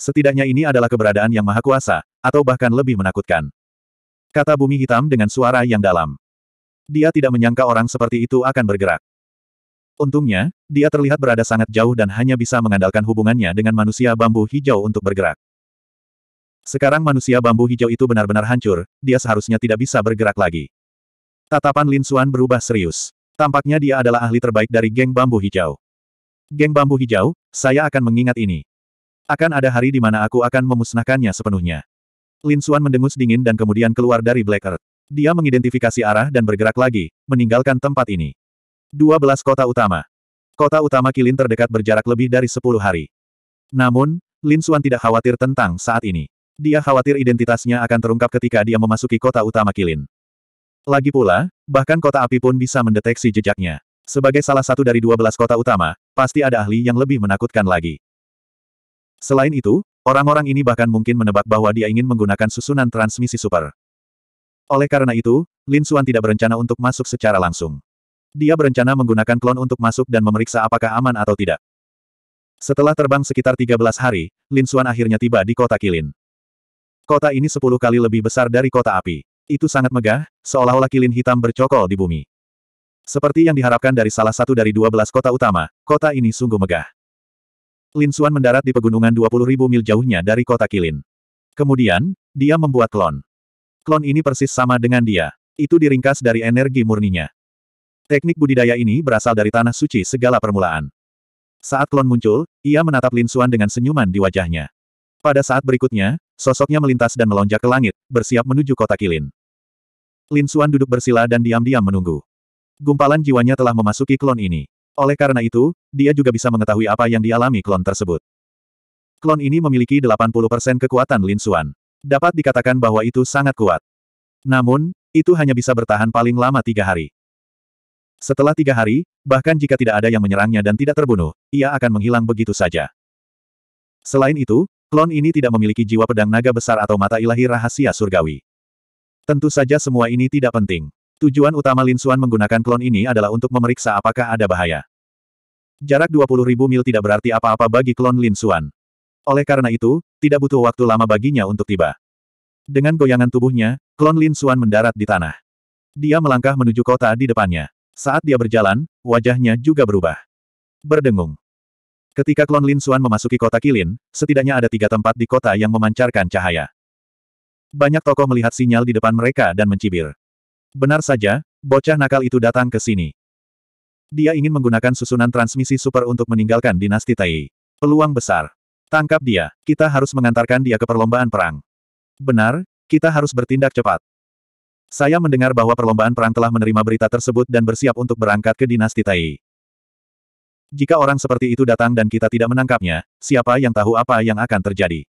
Speaker 1: Setidaknya ini adalah keberadaan yang maha kuasa, atau bahkan lebih menakutkan. Kata bumi hitam dengan suara yang dalam. Dia tidak menyangka orang seperti itu akan bergerak. Untungnya, dia terlihat berada sangat jauh dan hanya bisa mengandalkan hubungannya dengan manusia bambu hijau untuk bergerak. Sekarang manusia bambu hijau itu benar-benar hancur, dia seharusnya tidak bisa bergerak lagi. Tatapan Lin Suan berubah serius. Tampaknya dia adalah ahli terbaik dari geng bambu hijau. Geng bambu hijau, saya akan mengingat ini. Akan ada hari di mana aku akan memusnahkannya sepenuhnya. Lin Suan mendengus dingin dan kemudian keluar dari Black Earth. Dia mengidentifikasi arah dan bergerak lagi, meninggalkan tempat ini. 12 kota utama. Kota utama Kilin terdekat berjarak lebih dari 10 hari. Namun, Lin Suan tidak khawatir tentang saat ini. Dia khawatir identitasnya akan terungkap ketika dia memasuki kota utama Kilin. Lagi pula, bahkan kota api pun bisa mendeteksi jejaknya. Sebagai salah satu dari 12 kota utama, pasti ada ahli yang lebih menakutkan lagi. Selain itu, orang-orang ini bahkan mungkin menebak bahwa dia ingin menggunakan susunan transmisi super. Oleh karena itu, Lin Suan tidak berencana untuk masuk secara langsung. Dia berencana menggunakan klon untuk masuk dan memeriksa apakah aman atau tidak. Setelah terbang sekitar 13 hari, Lin Suan akhirnya tiba di kota Kilin. Kota ini 10 kali lebih besar dari kota api. Itu sangat megah, seolah-olah kilin hitam bercokol di bumi. Seperti yang diharapkan dari salah satu dari 12 kota utama, kota ini sungguh megah. Lin Xuan mendarat di pegunungan 20.000 mil jauhnya dari kota Kilin. Kemudian, dia membuat klon. Klon ini persis sama dengan dia. Itu diringkas dari energi murninya. Teknik budidaya ini berasal dari tanah suci segala permulaan. Saat klon muncul, ia menatap Lin Xuan dengan senyuman di wajahnya. Pada saat berikutnya, sosoknya melintas dan melonjak ke langit, bersiap menuju kota Kilin. Lin Xuan duduk bersila dan diam-diam menunggu. Gumpalan jiwanya telah memasuki klon ini. Oleh karena itu, dia juga bisa mengetahui apa yang dialami klon tersebut. Klon ini memiliki 80% kekuatan Lin Xuan. Dapat dikatakan bahwa itu sangat kuat. Namun, itu hanya bisa bertahan paling lama tiga hari. Setelah tiga hari, bahkan jika tidak ada yang menyerangnya dan tidak terbunuh, ia akan menghilang begitu saja. Selain itu, klon ini tidak memiliki jiwa pedang naga besar atau mata ilahi rahasia surgawi. Tentu saja semua ini tidak penting. Tujuan utama Lin Xuan menggunakan klon ini adalah untuk memeriksa apakah ada bahaya. Jarak ribu mil tidak berarti apa-apa bagi klon Lin Xuan. Oleh karena itu, tidak butuh waktu lama baginya untuk tiba. Dengan goyangan tubuhnya, klon Lin Xuan mendarat di tanah. Dia melangkah menuju kota di depannya. Saat dia berjalan, wajahnya juga berubah. Berdengung. Ketika klon Lin Xuan memasuki kota Kilin, setidaknya ada tiga tempat di kota yang memancarkan cahaya. Banyak tokoh melihat sinyal di depan mereka dan mencibir. Benar saja, bocah nakal itu datang ke sini. Dia ingin menggunakan susunan transmisi super untuk meninggalkan dinasti Tai. Peluang besar. Tangkap dia. Kita harus mengantarkan dia ke perlombaan perang. Benar, kita harus bertindak cepat. Saya mendengar bahwa perlombaan perang telah menerima berita tersebut dan bersiap untuk berangkat ke dinasti Tai. Jika orang seperti itu datang dan kita tidak menangkapnya, siapa yang tahu apa yang akan terjadi?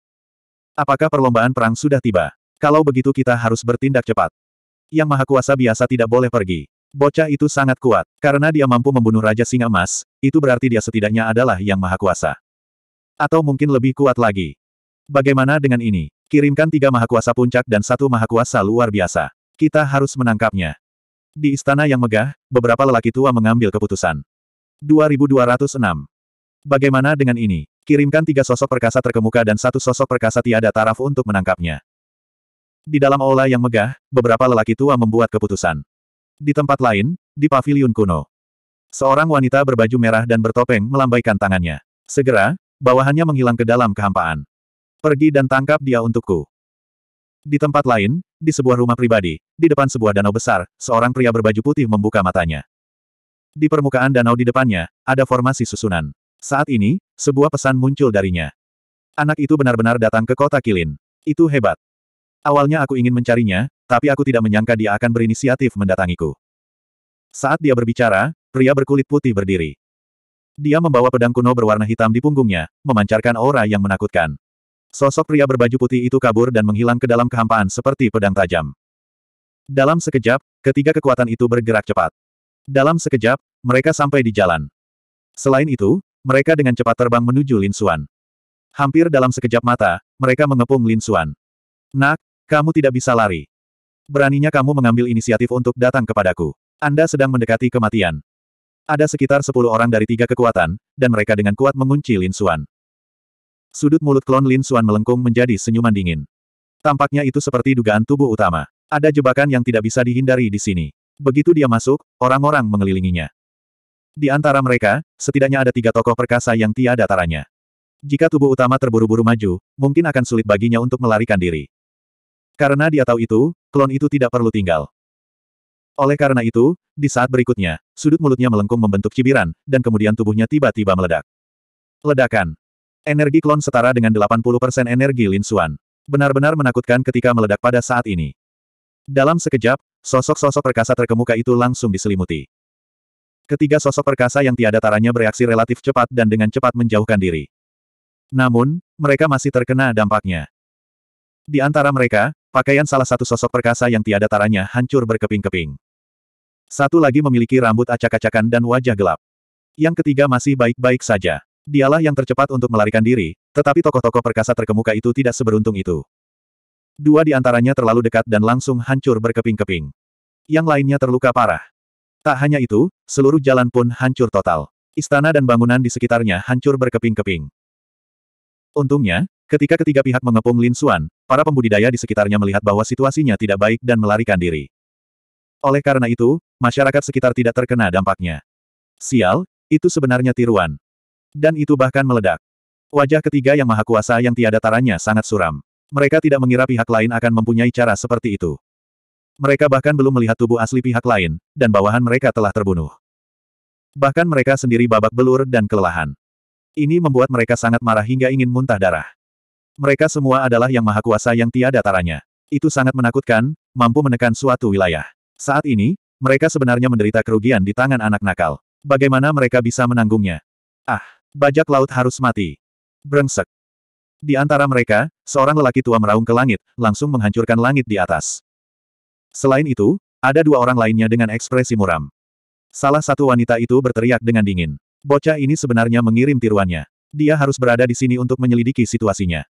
Speaker 1: Apakah perlombaan perang sudah tiba? Kalau begitu kita harus bertindak cepat. Yang Maha Kuasa biasa tidak boleh pergi. Bocah itu sangat kuat. Karena dia mampu membunuh Raja Singa Emas, itu berarti dia setidaknya adalah yang maha kuasa. Atau mungkin lebih kuat lagi. Bagaimana dengan ini? Kirimkan tiga maha kuasa puncak dan satu maha kuasa luar biasa. Kita harus menangkapnya. Di istana yang megah, beberapa lelaki tua mengambil keputusan. 2206. Bagaimana dengan ini? Kirimkan tiga sosok perkasa terkemuka dan satu sosok perkasa tiada taraf untuk menangkapnya. Di dalam aula yang megah, beberapa lelaki tua membuat keputusan. Di tempat lain, di pavilion kuno. Seorang wanita berbaju merah dan bertopeng melambaikan tangannya. Segera, bawahannya menghilang ke dalam kehampaan. Pergi dan tangkap dia untukku. Di tempat lain, di sebuah rumah pribadi, di depan sebuah danau besar, seorang pria berbaju putih membuka matanya. Di permukaan danau di depannya, ada formasi susunan. Saat ini, sebuah pesan muncul darinya. Anak itu benar-benar datang ke kota Kilin. Itu hebat. Awalnya aku ingin mencarinya, tapi aku tidak menyangka dia akan berinisiatif mendatangiku. Saat dia berbicara, pria berkulit putih berdiri. Dia membawa pedang kuno berwarna hitam di punggungnya, memancarkan aura yang menakutkan. Sosok pria berbaju putih itu kabur dan menghilang ke dalam kehampaan seperti pedang tajam. Dalam sekejap, ketiga kekuatan itu bergerak cepat. Dalam sekejap, mereka sampai di jalan. Selain itu, mereka dengan cepat terbang menuju Lin Xuan. Hampir dalam sekejap mata, mereka mengepung Lin Xuan. Nak, kamu tidak bisa lari. Beraninya kamu mengambil inisiatif untuk datang kepadaku. Anda sedang mendekati kematian. Ada sekitar sepuluh orang dari tiga kekuatan, dan mereka dengan kuat mengunci Lin Xuan. Sudut mulut klon Lin Xuan melengkung menjadi senyuman dingin. Tampaknya itu seperti dugaan tubuh utama. Ada jebakan yang tidak bisa dihindari di sini. Begitu dia masuk, orang-orang mengelilinginya. Di antara mereka, setidaknya ada tiga tokoh perkasa yang tiada taranya. Jika tubuh utama terburu-buru maju, mungkin akan sulit baginya untuk melarikan diri. Karena dia tahu itu, klon itu tidak perlu tinggal. Oleh karena itu, di saat berikutnya, sudut mulutnya melengkung membentuk cibiran, dan kemudian tubuhnya tiba-tiba meledak. Ledakan. Energi klon setara dengan 80% energi Lin Xuan. Benar-benar menakutkan ketika meledak pada saat ini. Dalam sekejap, sosok-sosok perkasa terkemuka itu langsung diselimuti. Ketiga sosok perkasa yang tiada taranya bereaksi relatif cepat dan dengan cepat menjauhkan diri. Namun, mereka masih terkena dampaknya. Di antara mereka, Pakaian salah satu sosok perkasa yang tiada taranya hancur berkeping-keping. Satu lagi memiliki rambut acak-acakan dan wajah gelap. Yang ketiga masih baik-baik saja. Dialah yang tercepat untuk melarikan diri, tetapi tokoh-tokoh perkasa terkemuka itu tidak seberuntung itu. Dua di antaranya terlalu dekat dan langsung hancur berkeping-keping. Yang lainnya terluka parah. Tak hanya itu, seluruh jalan pun hancur total. Istana dan bangunan di sekitarnya hancur berkeping-keping. Untungnya, ketika ketiga pihak mengepung Lin Xuan, para pembudidaya di sekitarnya melihat bahwa situasinya tidak baik dan melarikan diri. Oleh karena itu, masyarakat sekitar tidak terkena dampaknya. Sial, itu sebenarnya tiruan. Dan itu bahkan meledak. Wajah ketiga yang maha kuasa yang tiada taranya sangat suram. Mereka tidak mengira pihak lain akan mempunyai cara seperti itu. Mereka bahkan belum melihat tubuh asli pihak lain, dan bawahan mereka telah terbunuh. Bahkan mereka sendiri babak belur dan kelelahan. Ini membuat mereka sangat marah hingga ingin muntah darah. Mereka semua adalah yang maha kuasa yang tiada taranya. Itu sangat menakutkan, mampu menekan suatu wilayah. Saat ini, mereka sebenarnya menderita kerugian di tangan anak nakal. Bagaimana mereka bisa menanggungnya? Ah, bajak laut harus mati. Brengsek. Di antara mereka, seorang lelaki tua meraung ke langit, langsung menghancurkan langit di atas. Selain itu, ada dua orang lainnya dengan ekspresi muram. Salah satu wanita itu berteriak dengan dingin. Bocah ini sebenarnya mengirim tiruannya. Dia harus berada di sini untuk menyelidiki situasinya.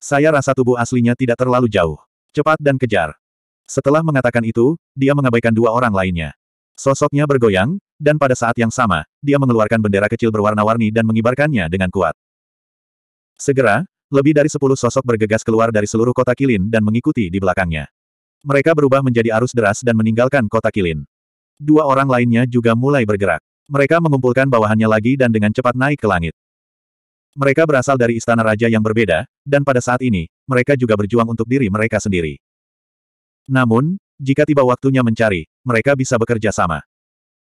Speaker 1: Saya rasa tubuh aslinya tidak terlalu jauh. Cepat dan kejar. Setelah mengatakan itu, dia mengabaikan dua orang lainnya. Sosoknya bergoyang, dan pada saat yang sama, dia mengeluarkan bendera kecil berwarna-warni dan mengibarkannya dengan kuat. Segera, lebih dari sepuluh sosok bergegas keluar dari seluruh kota Kilin dan mengikuti di belakangnya. Mereka berubah menjadi arus deras dan meninggalkan kota Kilin. Dua orang lainnya juga mulai bergerak. Mereka mengumpulkan bawahannya lagi dan dengan cepat naik ke langit. Mereka berasal dari istana raja yang berbeda, dan pada saat ini, mereka juga berjuang untuk diri mereka sendiri. Namun, jika tiba waktunya mencari, mereka bisa bekerja sama.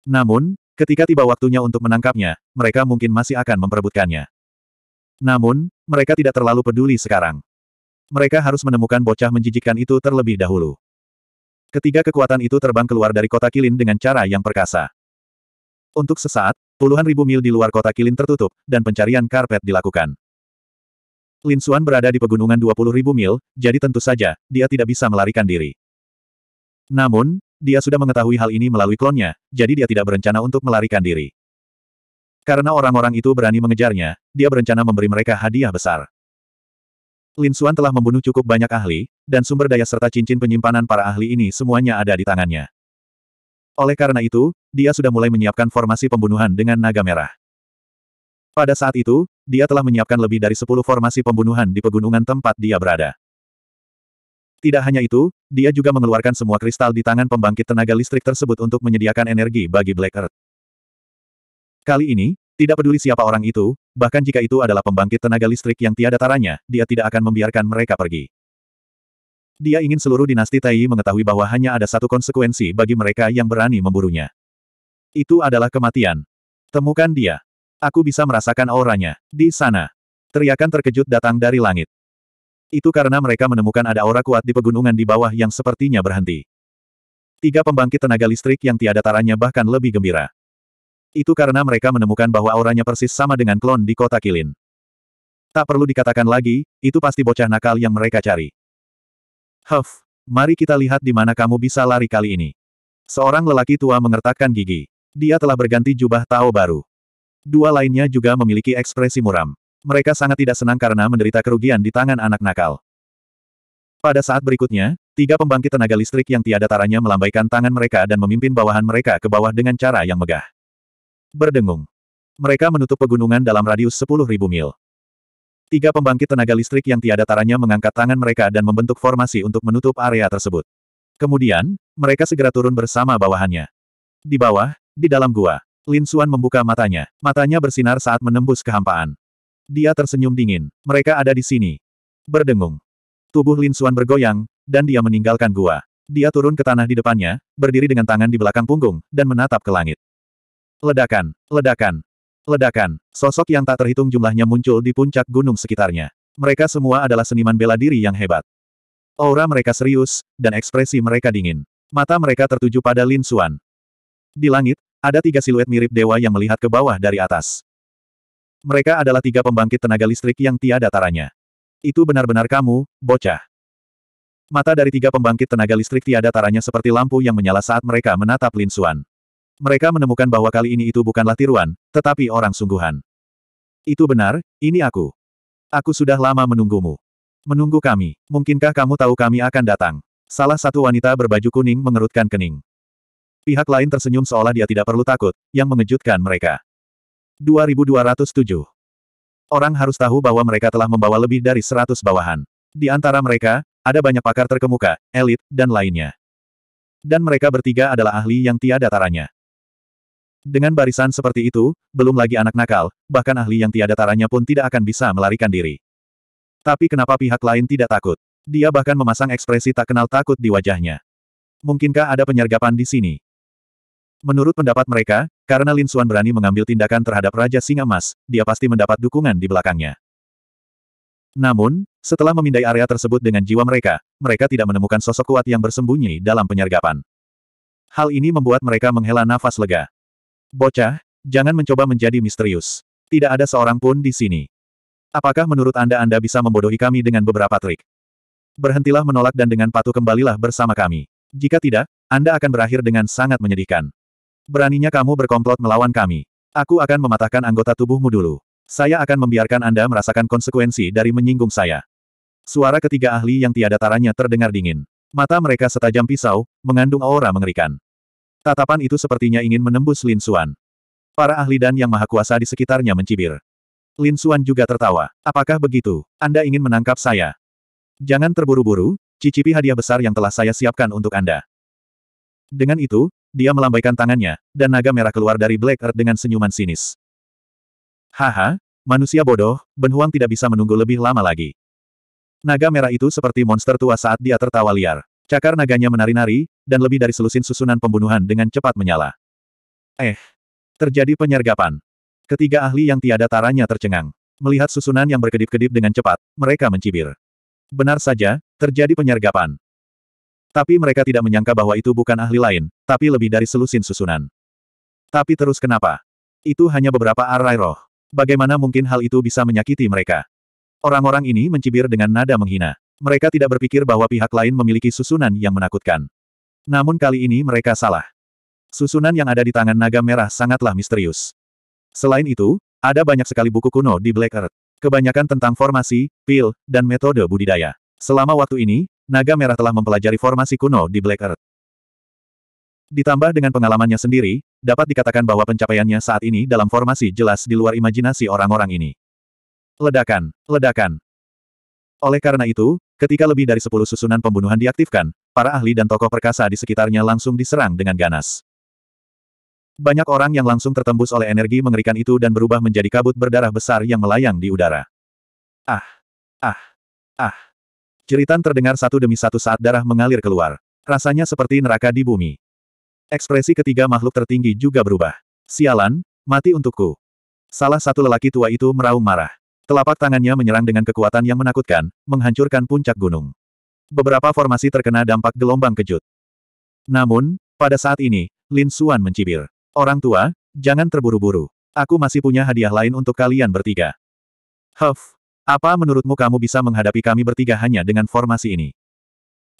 Speaker 1: Namun, ketika tiba waktunya untuk menangkapnya, mereka mungkin masih akan memperebutkannya. Namun, mereka tidak terlalu peduli sekarang. Mereka harus menemukan bocah menjijikkan itu terlebih dahulu. Ketiga kekuatan itu terbang keluar dari kota Kilin dengan cara yang perkasa. Untuk sesaat, puluhan ribu mil di luar kota Kilin tertutup, dan pencarian karpet dilakukan. Lin Xuan berada di pegunungan ribu mil, jadi tentu saja, dia tidak bisa melarikan diri. Namun, dia sudah mengetahui hal ini melalui klonnya, jadi dia tidak berencana untuk melarikan diri. Karena orang-orang itu berani mengejarnya, dia berencana memberi mereka hadiah besar. Lin Xuan telah membunuh cukup banyak ahli, dan sumber daya serta cincin penyimpanan para ahli ini semuanya ada di tangannya. Oleh karena itu, dia sudah mulai menyiapkan formasi pembunuhan dengan naga merah. Pada saat itu, dia telah menyiapkan lebih dari 10 formasi pembunuhan di pegunungan tempat dia berada. Tidak hanya itu, dia juga mengeluarkan semua kristal di tangan pembangkit tenaga listrik tersebut untuk menyediakan energi bagi Black Earth. Kali ini, tidak peduli siapa orang itu, bahkan jika itu adalah pembangkit tenaga listrik yang tiada taranya, dia tidak akan membiarkan mereka pergi. Dia ingin seluruh dinasti Tai mengetahui bahwa hanya ada satu konsekuensi bagi mereka yang berani memburunya. Itu adalah kematian. Temukan dia. Aku bisa merasakan auranya. Di sana. Teriakan terkejut datang dari langit. Itu karena mereka menemukan ada aura kuat di pegunungan di bawah yang sepertinya berhenti. Tiga pembangkit tenaga listrik yang tiada taranya bahkan lebih gembira. Itu karena mereka menemukan bahwa auranya persis sama dengan klon di kota Kilin. Tak perlu dikatakan lagi, itu pasti bocah nakal yang mereka cari. Huff, mari kita lihat di mana kamu bisa lari kali ini. Seorang lelaki tua mengertakkan gigi. Dia telah berganti jubah Tao baru. Dua lainnya juga memiliki ekspresi muram. Mereka sangat tidak senang karena menderita kerugian di tangan anak nakal. Pada saat berikutnya, tiga pembangkit tenaga listrik yang tiada taranya melambaikan tangan mereka dan memimpin bawahan mereka ke bawah dengan cara yang megah. Berdengung. Mereka menutup pegunungan dalam radius 10.000 mil. Tiga pembangkit tenaga listrik yang tiada taranya mengangkat tangan mereka dan membentuk formasi untuk menutup area tersebut. Kemudian, mereka segera turun bersama bawahannya. Di bawah, di dalam gua, Lin Xuan membuka matanya. Matanya bersinar saat menembus kehampaan. Dia tersenyum dingin. Mereka ada di sini. Berdengung. Tubuh Lin Xuan bergoyang, dan dia meninggalkan gua. Dia turun ke tanah di depannya, berdiri dengan tangan di belakang punggung, dan menatap ke langit. Ledakan, ledakan, Ledakan, sosok yang tak terhitung jumlahnya muncul di puncak gunung sekitarnya. Mereka semua adalah seniman bela diri yang hebat. Aura mereka serius, dan ekspresi mereka dingin. Mata mereka tertuju pada Lin Suan. Di langit, ada tiga siluet mirip dewa yang melihat ke bawah dari atas. Mereka adalah tiga pembangkit tenaga listrik yang tiada taranya. Itu benar-benar kamu, bocah. Mata dari tiga pembangkit tenaga listrik tiada taranya seperti lampu yang menyala saat mereka menatap Lin Suan. Mereka menemukan bahwa kali ini itu bukanlah tiruan, tetapi orang sungguhan. Itu benar, ini aku. Aku sudah lama menunggumu. Menunggu kami. Mungkinkah kamu tahu kami akan datang? Salah satu wanita berbaju kuning mengerutkan kening. Pihak lain tersenyum seolah dia tidak perlu takut, yang mengejutkan mereka. 2207 Orang harus tahu bahwa mereka telah membawa lebih dari 100 bawahan. Di antara mereka, ada banyak pakar terkemuka, elit, dan lainnya. Dan mereka bertiga adalah ahli yang tiada taranya. Dengan barisan seperti itu, belum lagi anak nakal, bahkan ahli yang tiada taranya pun tidak akan bisa melarikan diri. Tapi kenapa pihak lain tidak takut? Dia bahkan memasang ekspresi tak kenal takut di wajahnya. Mungkinkah ada penyergapan di sini? Menurut pendapat mereka, karena Lin Xuan berani mengambil tindakan terhadap Raja Singa Mas, dia pasti mendapat dukungan di belakangnya. Namun, setelah memindai area tersebut dengan jiwa mereka, mereka tidak menemukan sosok kuat yang bersembunyi dalam penyergapan. Hal ini membuat mereka menghela nafas lega. Bocah, jangan mencoba menjadi misterius. Tidak ada seorang pun di sini. Apakah menurut Anda Anda bisa membodohi kami dengan beberapa trik? Berhentilah menolak dan dengan patuh kembalilah bersama kami. Jika tidak, Anda akan berakhir dengan sangat menyedihkan. Beraninya kamu berkomplot melawan kami. Aku akan mematahkan anggota tubuhmu dulu. Saya akan membiarkan Anda merasakan konsekuensi dari menyinggung saya. Suara ketiga ahli yang tiada taranya terdengar dingin. Mata mereka setajam pisau, mengandung aura mengerikan. Tatapan itu sepertinya ingin menembus Lin Suan. Para ahli dan yang maha kuasa di sekitarnya mencibir. Lin Suan juga tertawa. Apakah begitu? Anda ingin menangkap saya? Jangan terburu-buru, cicipi hadiah besar yang telah saya siapkan untuk Anda. Dengan itu, dia melambaikan tangannya, dan naga merah keluar dari Black Earth dengan senyuman sinis. Haha, manusia bodoh, Ben Huang tidak bisa menunggu lebih lama lagi. Naga merah itu seperti monster tua saat dia tertawa liar. Cakar naganya menari-nari, dan lebih dari selusin susunan pembunuhan dengan cepat menyala. Eh. Terjadi penyergapan. Ketiga ahli yang tiada taranya tercengang. Melihat susunan yang berkedip-kedip dengan cepat, mereka mencibir. Benar saja, terjadi penyergapan. Tapi mereka tidak menyangka bahwa itu bukan ahli lain, tapi lebih dari selusin susunan. Tapi terus kenapa? Itu hanya beberapa arai roh. Bagaimana mungkin hal itu bisa menyakiti mereka? Orang-orang ini mencibir dengan nada menghina. Mereka tidak berpikir bahwa pihak lain memiliki susunan yang menakutkan. Namun kali ini mereka salah. Susunan yang ada di tangan naga merah sangatlah misterius. Selain itu, ada banyak sekali buku kuno di Black Earth. Kebanyakan tentang formasi, pil, dan metode budidaya. Selama waktu ini, naga merah telah mempelajari formasi kuno di Black Earth. Ditambah dengan pengalamannya sendiri, dapat dikatakan bahwa pencapaiannya saat ini dalam formasi jelas di luar imajinasi orang-orang ini. Ledakan, ledakan. Oleh karena itu, Ketika lebih dari sepuluh susunan pembunuhan diaktifkan, para ahli dan tokoh perkasa di sekitarnya langsung diserang dengan ganas. Banyak orang yang langsung tertembus oleh energi mengerikan itu dan berubah menjadi kabut berdarah besar yang melayang di udara. Ah! Ah! Ah! Ceritan terdengar satu demi satu saat darah mengalir keluar. Rasanya seperti neraka di bumi. Ekspresi ketiga makhluk tertinggi juga berubah. Sialan, mati untukku. Salah satu lelaki tua itu meraung marah. Telapak tangannya menyerang dengan kekuatan yang menakutkan, menghancurkan puncak gunung. Beberapa formasi terkena dampak gelombang kejut. Namun, pada saat ini, Lin Suan mencibir. Orang tua, jangan terburu-buru. Aku masih punya hadiah lain untuk kalian bertiga. Huff, apa menurutmu kamu bisa menghadapi kami bertiga hanya dengan formasi ini?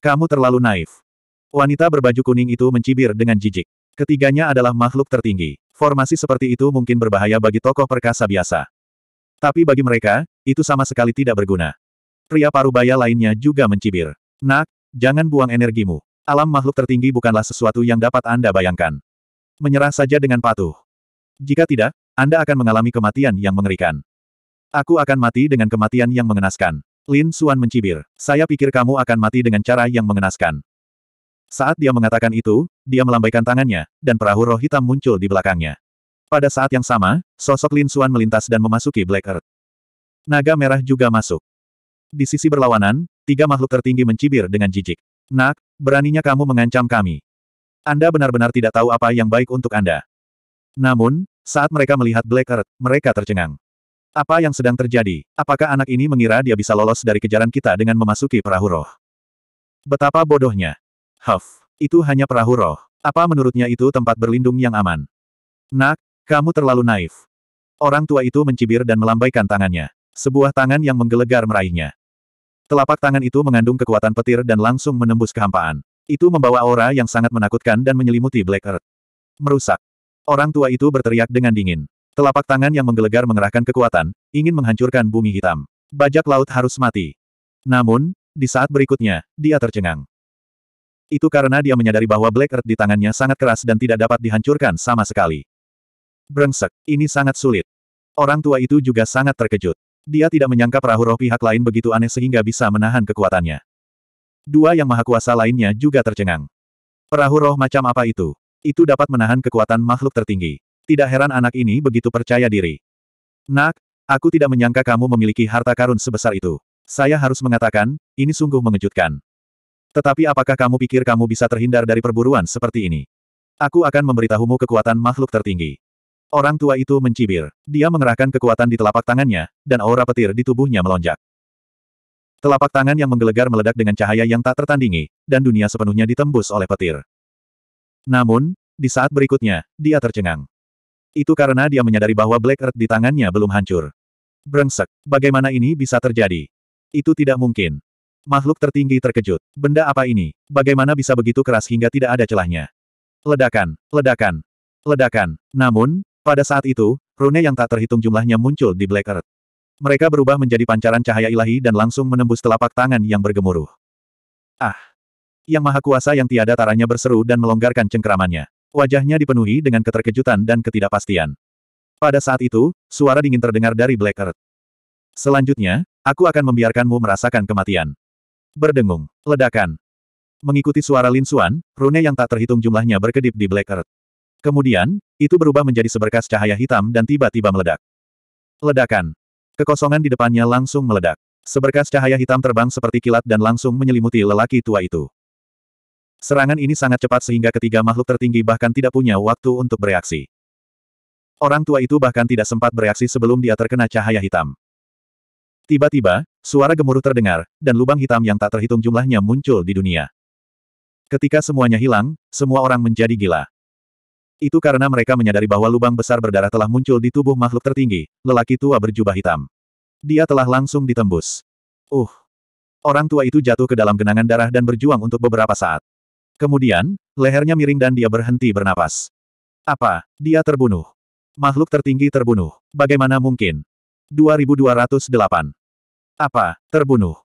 Speaker 1: Kamu terlalu naif. Wanita berbaju kuning itu mencibir dengan jijik. Ketiganya adalah makhluk tertinggi. Formasi seperti itu mungkin berbahaya bagi tokoh perkasa biasa. Tapi bagi mereka, itu sama sekali tidak berguna. Pria parubaya lainnya juga mencibir. Nak, jangan buang energimu. Alam makhluk tertinggi bukanlah sesuatu yang dapat Anda bayangkan. Menyerah saja dengan patuh. Jika tidak, Anda akan mengalami kematian yang mengerikan. Aku akan mati dengan kematian yang mengenaskan. Lin Suan mencibir. Saya pikir kamu akan mati dengan cara yang mengenaskan. Saat dia mengatakan itu, dia melambaikan tangannya, dan perahu roh hitam muncul di belakangnya. Pada saat yang sama, sosok Lin Suan melintas dan memasuki Black Earth. Naga merah juga masuk. Di sisi berlawanan, tiga makhluk tertinggi mencibir dengan jijik. Nak, beraninya kamu mengancam kami. Anda benar-benar tidak tahu apa yang baik untuk Anda. Namun, saat mereka melihat Black Earth, mereka tercengang. Apa yang sedang terjadi? Apakah anak ini mengira dia bisa lolos dari kejaran kita dengan memasuki perahu roh? Betapa bodohnya. Huff, itu hanya perahu roh. Apa menurutnya itu tempat berlindung yang aman? Nak, kamu terlalu naif. Orang tua itu mencibir dan melambaikan tangannya. Sebuah tangan yang menggelegar meraihnya. Telapak tangan itu mengandung kekuatan petir dan langsung menembus kehampaan. Itu membawa aura yang sangat menakutkan dan menyelimuti Black Earth. Merusak. Orang tua itu berteriak dengan dingin. Telapak tangan yang menggelegar mengerahkan kekuatan, ingin menghancurkan bumi hitam. Bajak laut harus mati. Namun, di saat berikutnya, dia tercengang. Itu karena dia menyadari bahwa Black Earth di tangannya sangat keras dan tidak dapat dihancurkan sama sekali. Brengsek, ini sangat sulit. Orang tua itu juga sangat terkejut. Dia tidak menyangka perahu roh pihak lain begitu aneh sehingga bisa menahan kekuatannya. Dua yang maha kuasa lainnya juga tercengang. Perahu roh macam apa itu? Itu dapat menahan kekuatan makhluk tertinggi. Tidak heran anak ini begitu percaya diri. Nak, aku tidak menyangka kamu memiliki harta karun sebesar itu. Saya harus mengatakan, ini sungguh mengejutkan. Tetapi apakah kamu pikir kamu bisa terhindar dari perburuan seperti ini? Aku akan memberitahumu kekuatan makhluk tertinggi. Orang tua itu mencibir. Dia mengerahkan kekuatan di telapak tangannya, dan aura petir di tubuhnya melonjak. Telapak tangan yang menggelegar meledak dengan cahaya yang tak tertandingi, dan dunia sepenuhnya ditembus oleh petir. Namun, di saat berikutnya, dia tercengang. Itu karena dia menyadari bahwa Black Earth di tangannya belum hancur. Brengsek, bagaimana ini bisa terjadi? Itu tidak mungkin. Makhluk tertinggi terkejut. Benda apa ini? Bagaimana bisa begitu keras hingga tidak ada celahnya? Ledakan, ledakan, ledakan. Namun, pada saat itu, rune yang tak terhitung jumlahnya muncul di Black Earth. Mereka berubah menjadi pancaran cahaya ilahi dan langsung menembus telapak tangan yang bergemuruh. Ah! Yang Maha Kuasa yang tiada taranya berseru dan melonggarkan cengkeramannya. Wajahnya dipenuhi dengan keterkejutan dan ketidakpastian. Pada saat itu, suara dingin terdengar dari Black Earth. Selanjutnya, aku akan membiarkanmu merasakan kematian. Berdengung, ledakan. Mengikuti suara Lin Suan, rune yang tak terhitung jumlahnya berkedip di Black Earth. Kemudian, itu berubah menjadi seberkas cahaya hitam dan tiba-tiba meledak. Ledakan. Kekosongan di depannya langsung meledak. Seberkas cahaya hitam terbang seperti kilat dan langsung menyelimuti lelaki tua itu. Serangan ini sangat cepat sehingga ketiga makhluk tertinggi bahkan tidak punya waktu untuk bereaksi. Orang tua itu bahkan tidak sempat bereaksi sebelum dia terkena cahaya hitam. Tiba-tiba, suara gemuruh terdengar, dan lubang hitam yang tak terhitung jumlahnya muncul di dunia. Ketika semuanya hilang, semua orang menjadi gila. Itu karena mereka menyadari bahwa lubang besar berdarah telah muncul di tubuh makhluk tertinggi, lelaki tua berjubah hitam. Dia telah langsung ditembus. Uh! Orang tua itu jatuh ke dalam genangan darah dan berjuang untuk beberapa saat. Kemudian, lehernya miring dan dia berhenti bernapas. Apa? Dia terbunuh. Makhluk tertinggi terbunuh. Bagaimana mungkin? 2208. Apa? Terbunuh.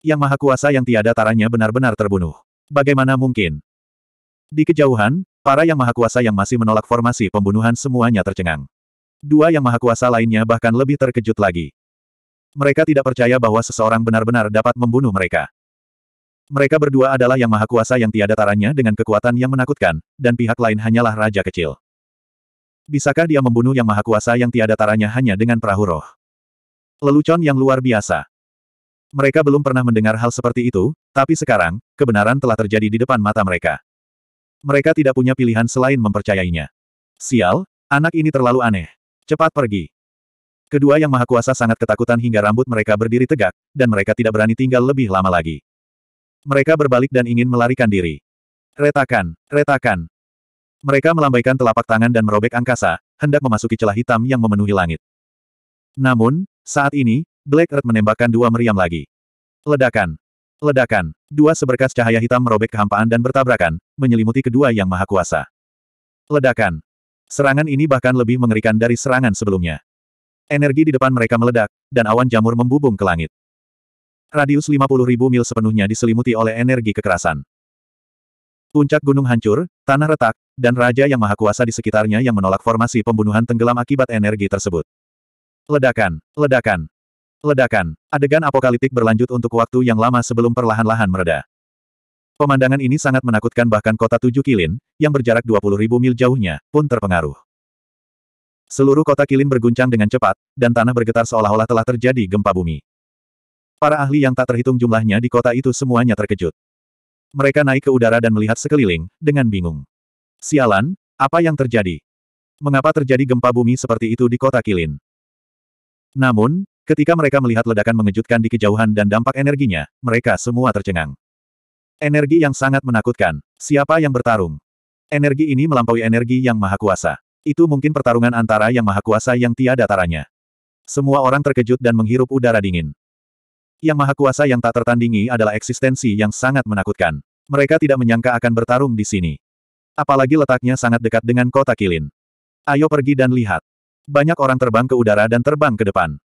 Speaker 1: Yang Maha Kuasa yang tiada taranya benar-benar terbunuh. Bagaimana mungkin? Di kejauhan, Para yang maha kuasa yang masih menolak formasi pembunuhan semuanya tercengang. Dua yang maha kuasa lainnya bahkan lebih terkejut lagi. Mereka tidak percaya bahwa seseorang benar-benar dapat membunuh mereka. Mereka berdua adalah yang maha kuasa yang tiada taranya dengan kekuatan yang menakutkan, dan pihak lain hanyalah raja kecil. Bisakah dia membunuh yang maha kuasa yang tiada taranya hanya dengan perahu roh? Lelucon yang luar biasa. Mereka belum pernah mendengar hal seperti itu, tapi sekarang, kebenaran telah terjadi di depan mata mereka. Mereka tidak punya pilihan selain mempercayainya. Sial, anak ini terlalu aneh. Cepat pergi. Kedua yang maha kuasa sangat ketakutan hingga rambut mereka berdiri tegak, dan mereka tidak berani tinggal lebih lama lagi. Mereka berbalik dan ingin melarikan diri. Retakan, retakan. Mereka melambaikan telapak tangan dan merobek angkasa, hendak memasuki celah hitam yang memenuhi langit. Namun, saat ini, Black Earth menembakkan dua meriam lagi. Ledakan. Ledakan. Dua seberkas cahaya hitam merobek kehampaan dan bertabrakan, menyelimuti kedua yang maha kuasa. Ledakan. Serangan ini bahkan lebih mengerikan dari serangan sebelumnya. Energi di depan mereka meledak, dan awan jamur membubung ke langit. Radius 50.000 mil sepenuhnya diselimuti oleh energi kekerasan. Puncak gunung hancur, tanah retak, dan raja yang maha kuasa di sekitarnya yang menolak formasi pembunuhan tenggelam akibat energi tersebut. Ledakan, ledakan, Ledakan. Adegan apokaliptik berlanjut untuk waktu yang lama sebelum perlahan-lahan mereda. Pemandangan ini sangat menakutkan bahkan kota Tujuh Kilin, yang berjarak ribu mil jauhnya, pun terpengaruh. Seluruh kota Kilin berguncang dengan cepat, dan tanah bergetar seolah-olah telah terjadi gempa bumi. Para ahli yang tak terhitung jumlahnya di kota itu semuanya terkejut. Mereka naik ke udara dan melihat sekeliling, dengan bingung. Sialan, apa yang terjadi? Mengapa terjadi gempa bumi seperti itu di kota Kilin? Namun, Ketika mereka melihat ledakan mengejutkan di kejauhan dan dampak energinya, mereka semua tercengang. Energi yang sangat menakutkan. Siapa yang bertarung? Energi ini melampaui energi yang maha kuasa. Itu mungkin pertarungan antara yang maha kuasa yang tiada taranya. Semua orang terkejut dan menghirup udara dingin. Yang maha kuasa yang tak tertandingi adalah eksistensi yang sangat menakutkan. Mereka tidak menyangka akan bertarung di sini. Apalagi letaknya sangat dekat dengan kota Kilin. Ayo pergi dan lihat. Banyak orang terbang ke udara dan terbang ke depan.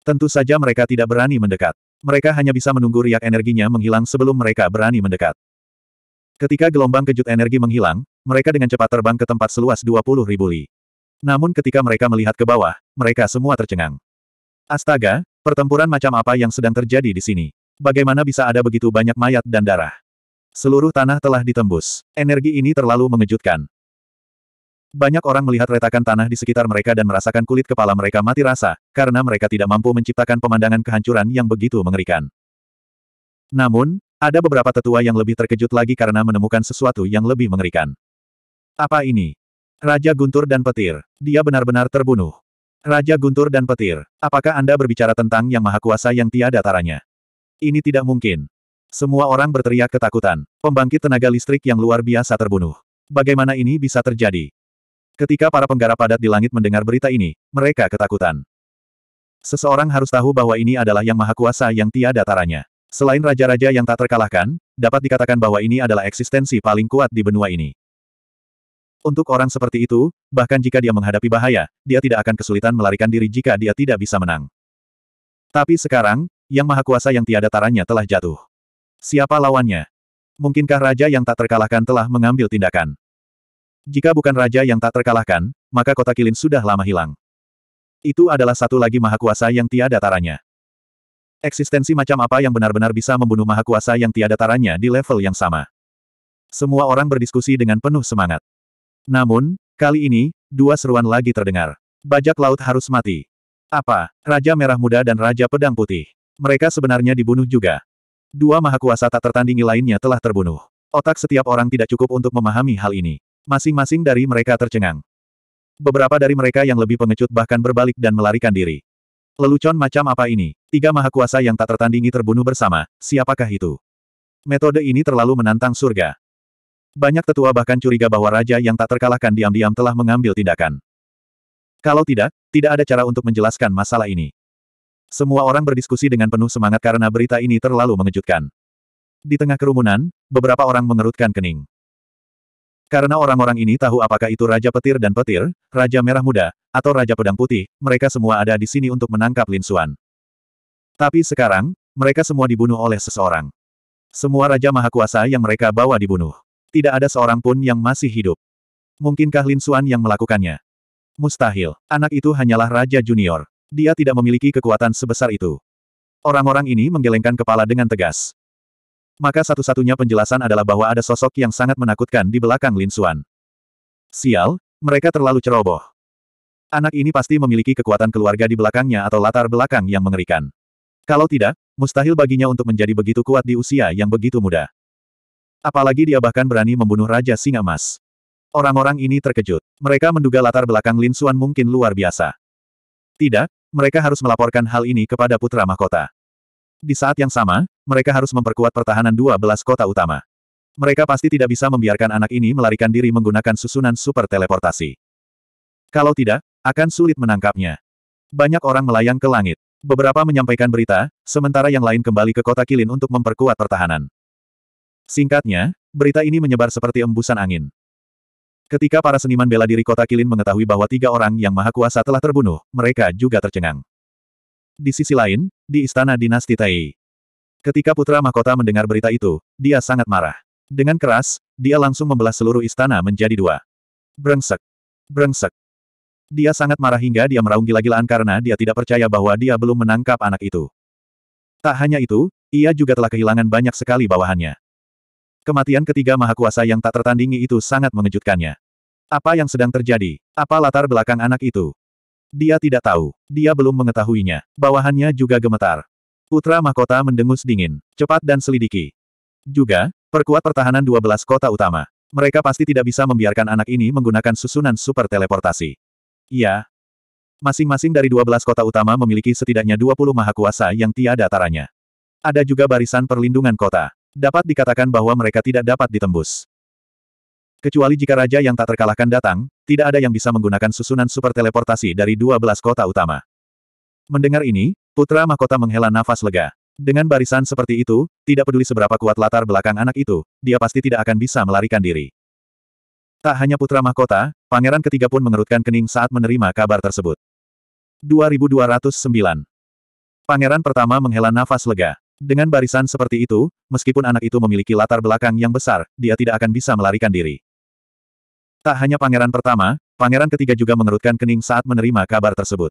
Speaker 1: Tentu saja mereka tidak berani mendekat. Mereka hanya bisa menunggu riak energinya menghilang sebelum mereka berani mendekat. Ketika gelombang kejut energi menghilang, mereka dengan cepat terbang ke tempat seluas 20 ribu li. Namun ketika mereka melihat ke bawah, mereka semua tercengang. Astaga, pertempuran macam apa yang sedang terjadi di sini? Bagaimana bisa ada begitu banyak mayat dan darah? Seluruh tanah telah ditembus. Energi ini terlalu mengejutkan. Banyak orang melihat retakan tanah di sekitar mereka dan merasakan kulit kepala mereka mati rasa, karena mereka tidak mampu menciptakan pemandangan kehancuran yang begitu mengerikan. Namun, ada beberapa tetua yang lebih terkejut lagi karena menemukan sesuatu yang lebih mengerikan. Apa ini? Raja Guntur dan Petir. Dia benar-benar terbunuh. Raja Guntur dan Petir. Apakah Anda berbicara tentang Yang Maha Kuasa yang tiada taranya? Ini tidak mungkin. Semua orang berteriak ketakutan. Pembangkit tenaga listrik yang luar biasa terbunuh. Bagaimana ini bisa terjadi? Ketika para penggarap padat di langit mendengar berita ini, mereka ketakutan. Seseorang harus tahu bahwa ini adalah yang maha kuasa yang tiada taranya. Selain raja-raja yang tak terkalahkan, dapat dikatakan bahwa ini adalah eksistensi paling kuat di benua ini. Untuk orang seperti itu, bahkan jika dia menghadapi bahaya, dia tidak akan kesulitan melarikan diri jika dia tidak bisa menang. Tapi sekarang, yang maha kuasa yang tiada taranya telah jatuh. Siapa lawannya? Mungkinkah raja yang tak terkalahkan telah mengambil tindakan? Jika bukan raja yang tak terkalahkan, maka kota Kilin sudah lama hilang. Itu adalah satu lagi maha kuasa yang tiada taranya. Eksistensi macam apa yang benar-benar bisa membunuh maha kuasa yang tiada taranya di level yang sama. Semua orang berdiskusi dengan penuh semangat. Namun, kali ini, dua seruan lagi terdengar. Bajak laut harus mati. Apa? Raja Merah Muda dan Raja Pedang Putih. Mereka sebenarnya dibunuh juga. Dua maha kuasa tak tertandingi lainnya telah terbunuh. Otak setiap orang tidak cukup untuk memahami hal ini. Masing-masing dari mereka tercengang. Beberapa dari mereka yang lebih pengecut bahkan berbalik dan melarikan diri. Lelucon macam apa ini? Tiga maha kuasa yang tak tertandingi terbunuh bersama, siapakah itu? Metode ini terlalu menantang surga. Banyak tetua bahkan curiga bahwa raja yang tak terkalahkan diam-diam telah mengambil tindakan. Kalau tidak, tidak ada cara untuk menjelaskan masalah ini. Semua orang berdiskusi dengan penuh semangat karena berita ini terlalu mengejutkan. Di tengah kerumunan, beberapa orang mengerutkan kening. Karena orang-orang ini tahu apakah itu Raja Petir dan Petir, Raja Merah Muda, atau Raja Pedang Putih, mereka semua ada di sini untuk menangkap Lin Xuan. Tapi sekarang, mereka semua dibunuh oleh seseorang. Semua Raja Maha Kuasa yang mereka bawa dibunuh. Tidak ada seorang pun yang masih hidup. Mungkinkah Lin Xuan yang melakukannya? Mustahil. Anak itu hanyalah Raja Junior. Dia tidak memiliki kekuatan sebesar itu. Orang-orang ini menggelengkan kepala dengan tegas maka satu-satunya penjelasan adalah bahwa ada sosok yang sangat menakutkan di belakang Lin Xuan. Sial, mereka terlalu ceroboh. Anak ini pasti memiliki kekuatan keluarga di belakangnya atau latar belakang yang mengerikan. Kalau tidak, mustahil baginya untuk menjadi begitu kuat di usia yang begitu muda. Apalagi dia bahkan berani membunuh Raja Singa Mas. Orang-orang ini terkejut. Mereka menduga latar belakang Lin Xuan mungkin luar biasa. Tidak, mereka harus melaporkan hal ini kepada putra mahkota. Di saat yang sama, mereka harus memperkuat pertahanan 12 kota utama. Mereka pasti tidak bisa membiarkan anak ini melarikan diri menggunakan susunan super teleportasi. Kalau tidak, akan sulit menangkapnya. Banyak orang melayang ke langit. Beberapa menyampaikan berita, sementara yang lain kembali ke kota Kilin untuk memperkuat pertahanan. Singkatnya, berita ini menyebar seperti embusan angin. Ketika para seniman bela diri kota Kilin mengetahui bahwa tiga orang yang maha kuasa telah terbunuh, mereka juga tercengang. Di sisi lain, di istana dinasti Tai. Ketika putra mahkota mendengar berita itu, dia sangat marah. Dengan keras, dia langsung membelah seluruh istana menjadi dua. Brengsek. Brengsek. Dia sangat marah hingga dia meraung gila-gilaan karena dia tidak percaya bahwa dia belum menangkap anak itu. Tak hanya itu, ia juga telah kehilangan banyak sekali bawahannya. Kematian ketiga mahakuasa yang tak tertandingi itu sangat mengejutkannya. Apa yang sedang terjadi? Apa latar belakang anak itu? Dia tidak tahu. Dia belum mengetahuinya. Bawahannya juga gemetar. Putra mahkota mendengus dingin. Cepat dan selidiki. Juga, perkuat pertahanan 12 kota utama. Mereka pasti tidak bisa membiarkan anak ini menggunakan susunan super teleportasi. Iya. Masing-masing dari 12 kota utama memiliki setidaknya 20 mahakuasa yang tiada taranya. Ada juga barisan perlindungan kota. Dapat dikatakan bahwa mereka tidak dapat ditembus. Kecuali jika raja yang tak terkalahkan datang, tidak ada yang bisa menggunakan susunan super teleportasi dari dua belas kota utama. Mendengar ini, Putra Mahkota menghela nafas lega. Dengan barisan seperti itu, tidak peduli seberapa kuat latar belakang anak itu, dia pasti tidak akan bisa melarikan diri. Tak hanya Putra Mahkota, pangeran ketiga pun mengerutkan kening saat menerima kabar tersebut. 2209 Pangeran pertama menghela nafas lega. Dengan barisan seperti itu, meskipun anak itu memiliki latar belakang yang besar, dia tidak akan bisa melarikan diri. Tak hanya pangeran pertama, pangeran ketiga juga mengerutkan kening saat menerima kabar tersebut.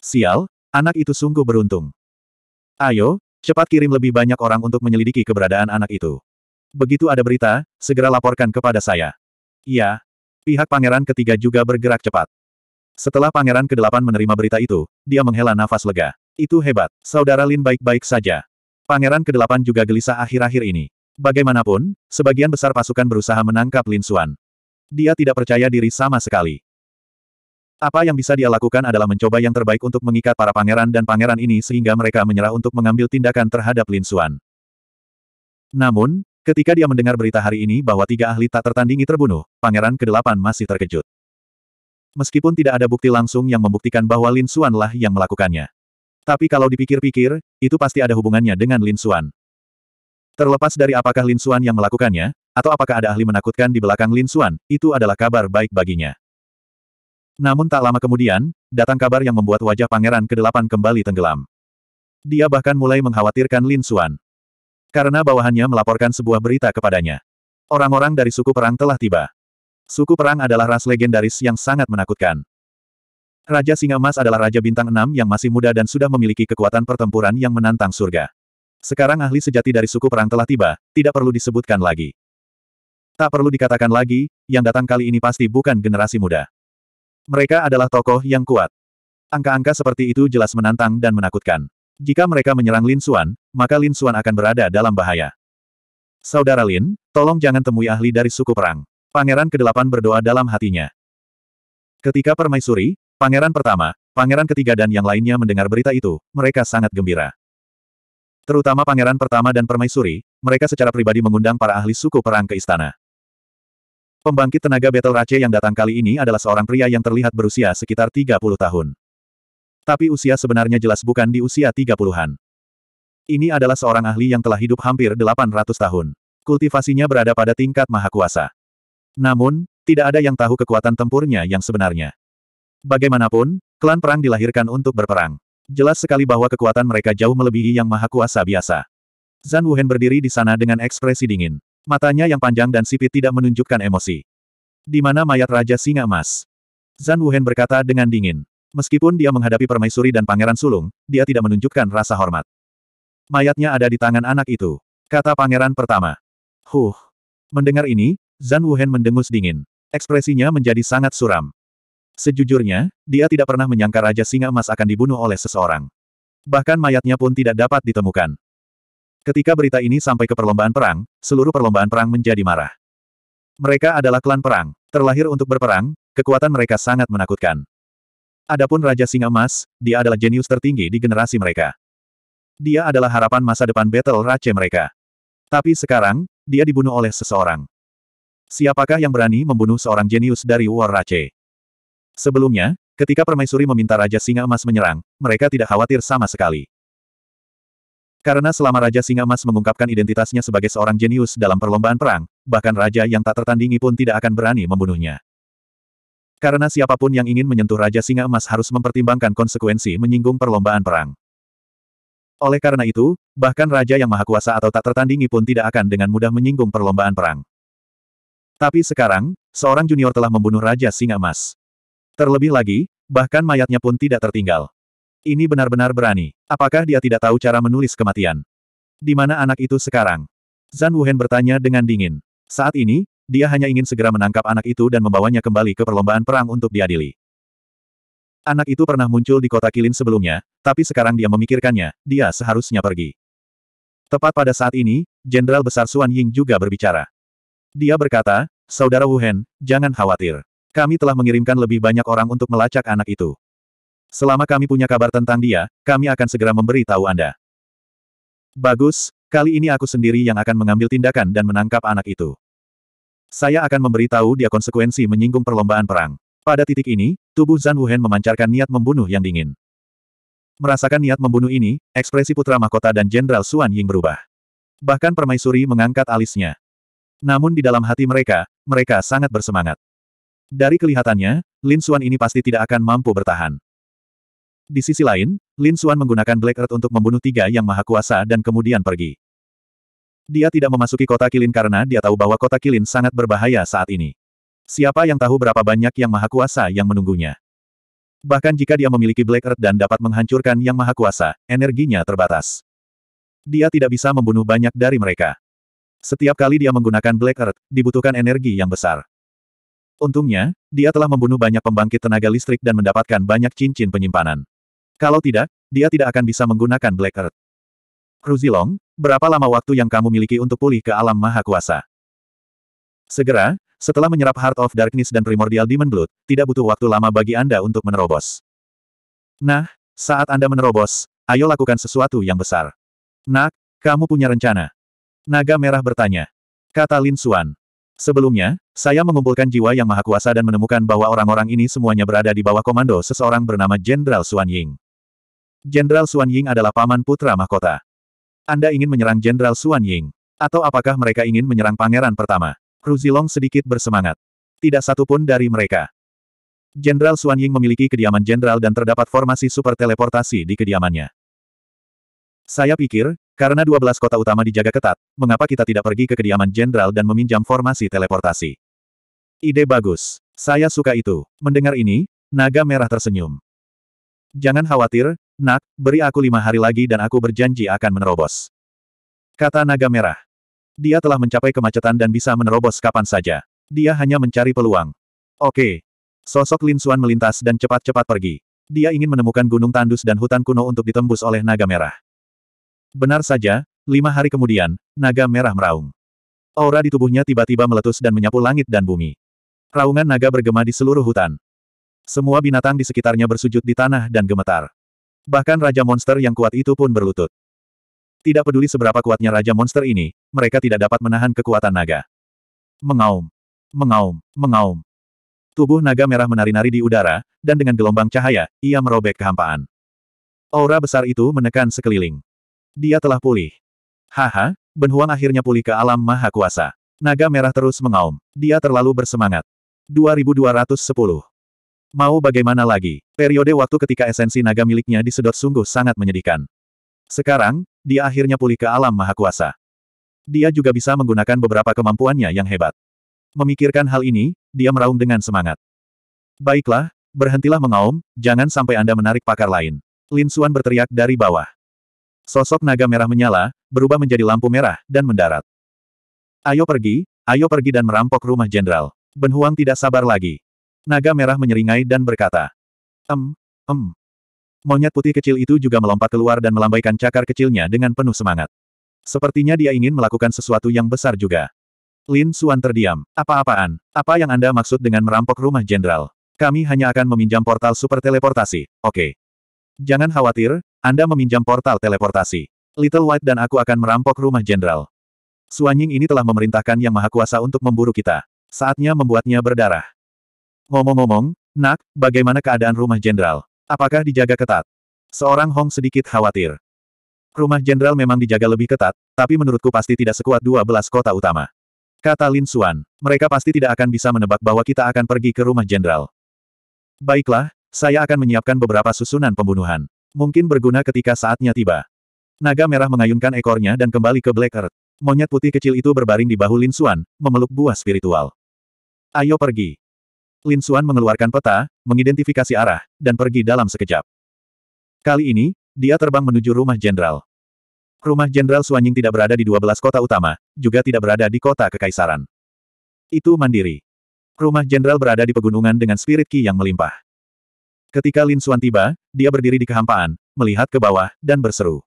Speaker 1: Sial, anak itu sungguh beruntung. Ayo, cepat kirim lebih banyak orang untuk menyelidiki keberadaan anak itu. Begitu ada berita, segera laporkan kepada saya. Ya, Pihak pangeran ketiga juga bergerak cepat. Setelah pangeran ke-8 menerima berita itu, dia menghela nafas lega. Itu hebat, saudara Lin baik-baik saja. Pangeran ke-8 juga gelisah akhir-akhir ini. Bagaimanapun, sebagian besar pasukan berusaha menangkap Lin Xuan. Dia tidak percaya diri sama sekali. Apa yang bisa dia lakukan adalah mencoba yang terbaik untuk mengikat para pangeran dan pangeran ini sehingga mereka menyerah untuk mengambil tindakan terhadap Lin Xuan. Namun, ketika dia mendengar berita hari ini bahwa tiga ahli tak tertandingi terbunuh, pangeran ke-8 masih terkejut. Meskipun tidak ada bukti langsung yang membuktikan bahwa Lin Xuan lah yang melakukannya. Tapi kalau dipikir-pikir, itu pasti ada hubungannya dengan Lin Xuan. Terlepas dari apakah Lin Xuan yang melakukannya, atau apakah ada ahli menakutkan di belakang Lin Xuan, itu adalah kabar baik baginya. Namun tak lama kemudian, datang kabar yang membuat wajah pangeran ke-8 kembali tenggelam. Dia bahkan mulai mengkhawatirkan Lin Xuan. Karena bawahannya melaporkan sebuah berita kepadanya. Orang-orang dari suku perang telah tiba. Suku perang adalah ras legendaris yang sangat menakutkan. Raja Singa Emas adalah Raja Bintang Enam yang masih muda dan sudah memiliki kekuatan pertempuran yang menantang surga. Sekarang ahli sejati dari suku perang telah tiba, tidak perlu disebutkan lagi. Tak perlu dikatakan lagi, yang datang kali ini pasti bukan generasi muda. Mereka adalah tokoh yang kuat. Angka-angka seperti itu jelas menantang dan menakutkan. Jika mereka menyerang Lin Xuan, maka Lin Xuan akan berada dalam bahaya. Saudara Lin, tolong jangan temui ahli dari suku perang. Pangeran ke-8 berdoa dalam hatinya. Ketika permaisuri, pangeran pertama, pangeran ketiga dan yang lainnya mendengar berita itu, mereka sangat gembira. Terutama pangeran pertama dan permaisuri, mereka secara pribadi mengundang para ahli suku perang ke istana. Pembangkit tenaga Battle Rache yang datang kali ini adalah seorang pria yang terlihat berusia sekitar 30 tahun. Tapi usia sebenarnya jelas bukan di usia 30-an. Ini adalah seorang ahli yang telah hidup hampir 800 tahun. Kultivasinya berada pada tingkat maha kuasa. Namun, tidak ada yang tahu kekuatan tempurnya yang sebenarnya. Bagaimanapun, klan perang dilahirkan untuk berperang. Jelas sekali bahwa kekuatan mereka jauh melebihi yang maha kuasa biasa. Zan Wuhen berdiri di sana dengan ekspresi dingin. Matanya yang panjang dan sipit tidak menunjukkan emosi. Di mana mayat Raja Singa Emas? Zan Wuhen berkata dengan dingin. Meskipun dia menghadapi permaisuri dan pangeran sulung, dia tidak menunjukkan rasa hormat. Mayatnya ada di tangan anak itu. Kata pangeran pertama. Huh. Mendengar ini, Zan Wuhen mendengus dingin. Ekspresinya menjadi sangat suram. Sejujurnya, dia tidak pernah menyangka Raja Singa Emas akan dibunuh oleh seseorang. Bahkan mayatnya pun tidak dapat ditemukan. Ketika berita ini sampai ke perlombaan perang, seluruh perlombaan perang menjadi marah. Mereka adalah klan perang, terlahir untuk berperang, kekuatan mereka sangat menakutkan. Adapun Raja Singa Emas, dia adalah jenius tertinggi di generasi mereka. Dia adalah harapan masa depan battle race mereka. Tapi sekarang, dia dibunuh oleh seseorang. Siapakah yang berani membunuh seorang jenius dari War Race? Sebelumnya, ketika permaisuri meminta Raja Singa Emas menyerang, mereka tidak khawatir sama sekali. Karena selama Raja Singa Emas mengungkapkan identitasnya sebagai seorang jenius dalam perlombaan perang, bahkan Raja yang tak tertandingi pun tidak akan berani membunuhnya. Karena siapapun yang ingin menyentuh Raja Singa Emas harus mempertimbangkan konsekuensi menyinggung perlombaan perang. Oleh karena itu, bahkan Raja yang Maha Kuasa atau tak tertandingi pun tidak akan dengan mudah menyinggung perlombaan perang. Tapi sekarang, seorang junior telah membunuh Raja Singa Emas. Terlebih lagi, bahkan mayatnya pun tidak tertinggal. Ini benar-benar berani. Apakah dia tidak tahu cara menulis kematian? Di mana anak itu sekarang? Zan Wuhen bertanya dengan dingin. Saat ini, dia hanya ingin segera menangkap anak itu dan membawanya kembali ke perlombaan perang untuk diadili. Anak itu pernah muncul di kota Kilin sebelumnya, tapi sekarang dia memikirkannya, dia seharusnya pergi. Tepat pada saat ini, Jenderal Besar Suan Ying juga berbicara. Dia berkata, Saudara Wuhen, jangan khawatir. Kami telah mengirimkan lebih banyak orang untuk melacak anak itu. Selama kami punya kabar tentang dia, kami akan segera memberi tahu Anda. Bagus, kali ini aku sendiri yang akan mengambil tindakan dan menangkap anak itu. Saya akan memberi tahu dia konsekuensi menyinggung perlombaan perang. Pada titik ini, tubuh Zan Wuhen memancarkan niat membunuh yang dingin. Merasakan niat membunuh ini, ekspresi putra mahkota dan Jenderal Suan Ying berubah. Bahkan permaisuri mengangkat alisnya. Namun di dalam hati mereka, mereka sangat bersemangat. Dari kelihatannya, Lin Xuan ini pasti tidak akan mampu bertahan. Di sisi lain, Lin Xuan menggunakan Black Earth untuk membunuh tiga yang maha kuasa dan kemudian pergi. Dia tidak memasuki kota Kilin karena dia tahu bahwa kota Kilin sangat berbahaya saat ini. Siapa yang tahu berapa banyak yang maha kuasa yang menunggunya. Bahkan jika dia memiliki Black Earth dan dapat menghancurkan yang maha kuasa, energinya terbatas. Dia tidak bisa membunuh banyak dari mereka. Setiap kali dia menggunakan Black Earth, dibutuhkan energi yang besar. Untungnya, dia telah membunuh banyak pembangkit tenaga listrik dan mendapatkan banyak cincin penyimpanan. Kalau tidak, dia tidak akan bisa menggunakan Black Earth. Cruzilong, berapa lama waktu yang kamu miliki untuk pulih ke alam maha kuasa? Segera, setelah menyerap Heart of Darkness dan Primordial Demon Blood, tidak butuh waktu lama bagi Anda untuk menerobos. Nah, saat Anda menerobos, ayo lakukan sesuatu yang besar. Nak, kamu punya rencana? Naga Merah bertanya. Kata Lin Suan. Sebelumnya, saya mengumpulkan jiwa yang maha kuasa dan menemukan bahwa orang-orang ini semuanya berada di bawah komando seseorang bernama Jenderal Suan Ying. Jenderal Suan Ying adalah paman putra mahkota. Anda ingin menyerang Jenderal Suan Ying? Atau apakah mereka ingin menyerang pangeran pertama? Ruzilong sedikit bersemangat. Tidak satu pun dari mereka. Jenderal Suan Ying memiliki kediaman jenderal dan terdapat formasi super teleportasi di kediamannya. Saya pikir, karena 12 kota utama dijaga ketat, mengapa kita tidak pergi ke kediaman jenderal dan meminjam formasi teleportasi? Ide bagus. Saya suka itu. Mendengar ini, naga merah tersenyum. Jangan khawatir, nak, beri aku lima hari lagi dan aku berjanji akan menerobos. Kata naga merah. Dia telah mencapai kemacetan dan bisa menerobos kapan saja. Dia hanya mencari peluang. Oke. Sosok Lin Xuan melintas dan cepat-cepat pergi. Dia ingin menemukan gunung tandus dan hutan kuno untuk ditembus oleh naga merah. Benar saja, lima hari kemudian, naga merah meraung. Aura di tubuhnya tiba-tiba meletus dan menyapu langit dan bumi. Raungan naga bergema di seluruh hutan. Semua binatang di sekitarnya bersujud di tanah dan gemetar. Bahkan Raja Monster yang kuat itu pun berlutut. Tidak peduli seberapa kuatnya Raja Monster ini, mereka tidak dapat menahan kekuatan naga. Mengaum. Mengaum. Mengaum. Tubuh naga merah menari-nari di udara, dan dengan gelombang cahaya, ia merobek kehampaan. Aura besar itu menekan sekeliling. Dia telah pulih. Haha, Ben Huang akhirnya pulih ke alam maha kuasa. Naga merah terus mengaum. Dia terlalu bersemangat. 2210. Mau bagaimana lagi? Periode waktu ketika esensi naga miliknya disedot sungguh sangat menyedihkan. Sekarang, dia akhirnya pulih ke alam maha kuasa. Dia juga bisa menggunakan beberapa kemampuannya yang hebat. Memikirkan hal ini, dia meraung dengan semangat. Baiklah, berhentilah mengaum, jangan sampai Anda menarik pakar lain. Lin Suan berteriak dari bawah. Sosok naga merah menyala, berubah menjadi lampu merah, dan mendarat. Ayo pergi, ayo pergi dan merampok rumah jenderal. Ben Huang tidak sabar lagi. Naga merah menyeringai dan berkata. Em, em. Monyet putih kecil itu juga melompat keluar dan melambaikan cakar kecilnya dengan penuh semangat. Sepertinya dia ingin melakukan sesuatu yang besar juga. Lin Suan terdiam. Apa-apaan? Apa yang Anda maksud dengan merampok rumah jenderal? Kami hanya akan meminjam portal super teleportasi, oke. Okay. Jangan khawatir, anda meminjam portal teleportasi. Little White dan aku akan merampok rumah jenderal. Suanying ini telah memerintahkan Yang Maha Kuasa untuk memburu kita. Saatnya membuatnya berdarah. Ngomong-ngomong, nak, bagaimana keadaan rumah jenderal? Apakah dijaga ketat? Seorang Hong sedikit khawatir. Rumah jenderal memang dijaga lebih ketat, tapi menurutku pasti tidak sekuat 12 kota utama. Kata Lin Suan, mereka pasti tidak akan bisa menebak bahwa kita akan pergi ke rumah jenderal. Baiklah, saya akan menyiapkan beberapa susunan pembunuhan. Mungkin berguna ketika saatnya tiba. Naga merah mengayunkan ekornya dan kembali ke Black Earth. Monyet putih kecil itu berbaring di bahu Lin Xuan, memeluk buah spiritual. Ayo pergi. Lin Xuan mengeluarkan peta, mengidentifikasi arah, dan pergi dalam sekejap. Kali ini, dia terbang menuju rumah jenderal. Rumah jenderal Suanying tidak berada di dua belas kota utama, juga tidak berada di kota kekaisaran. Itu mandiri. Rumah jenderal berada di pegunungan dengan spirit ki yang melimpah. Ketika Lin Xuan tiba, dia berdiri di kehampaan, melihat ke bawah, dan berseru.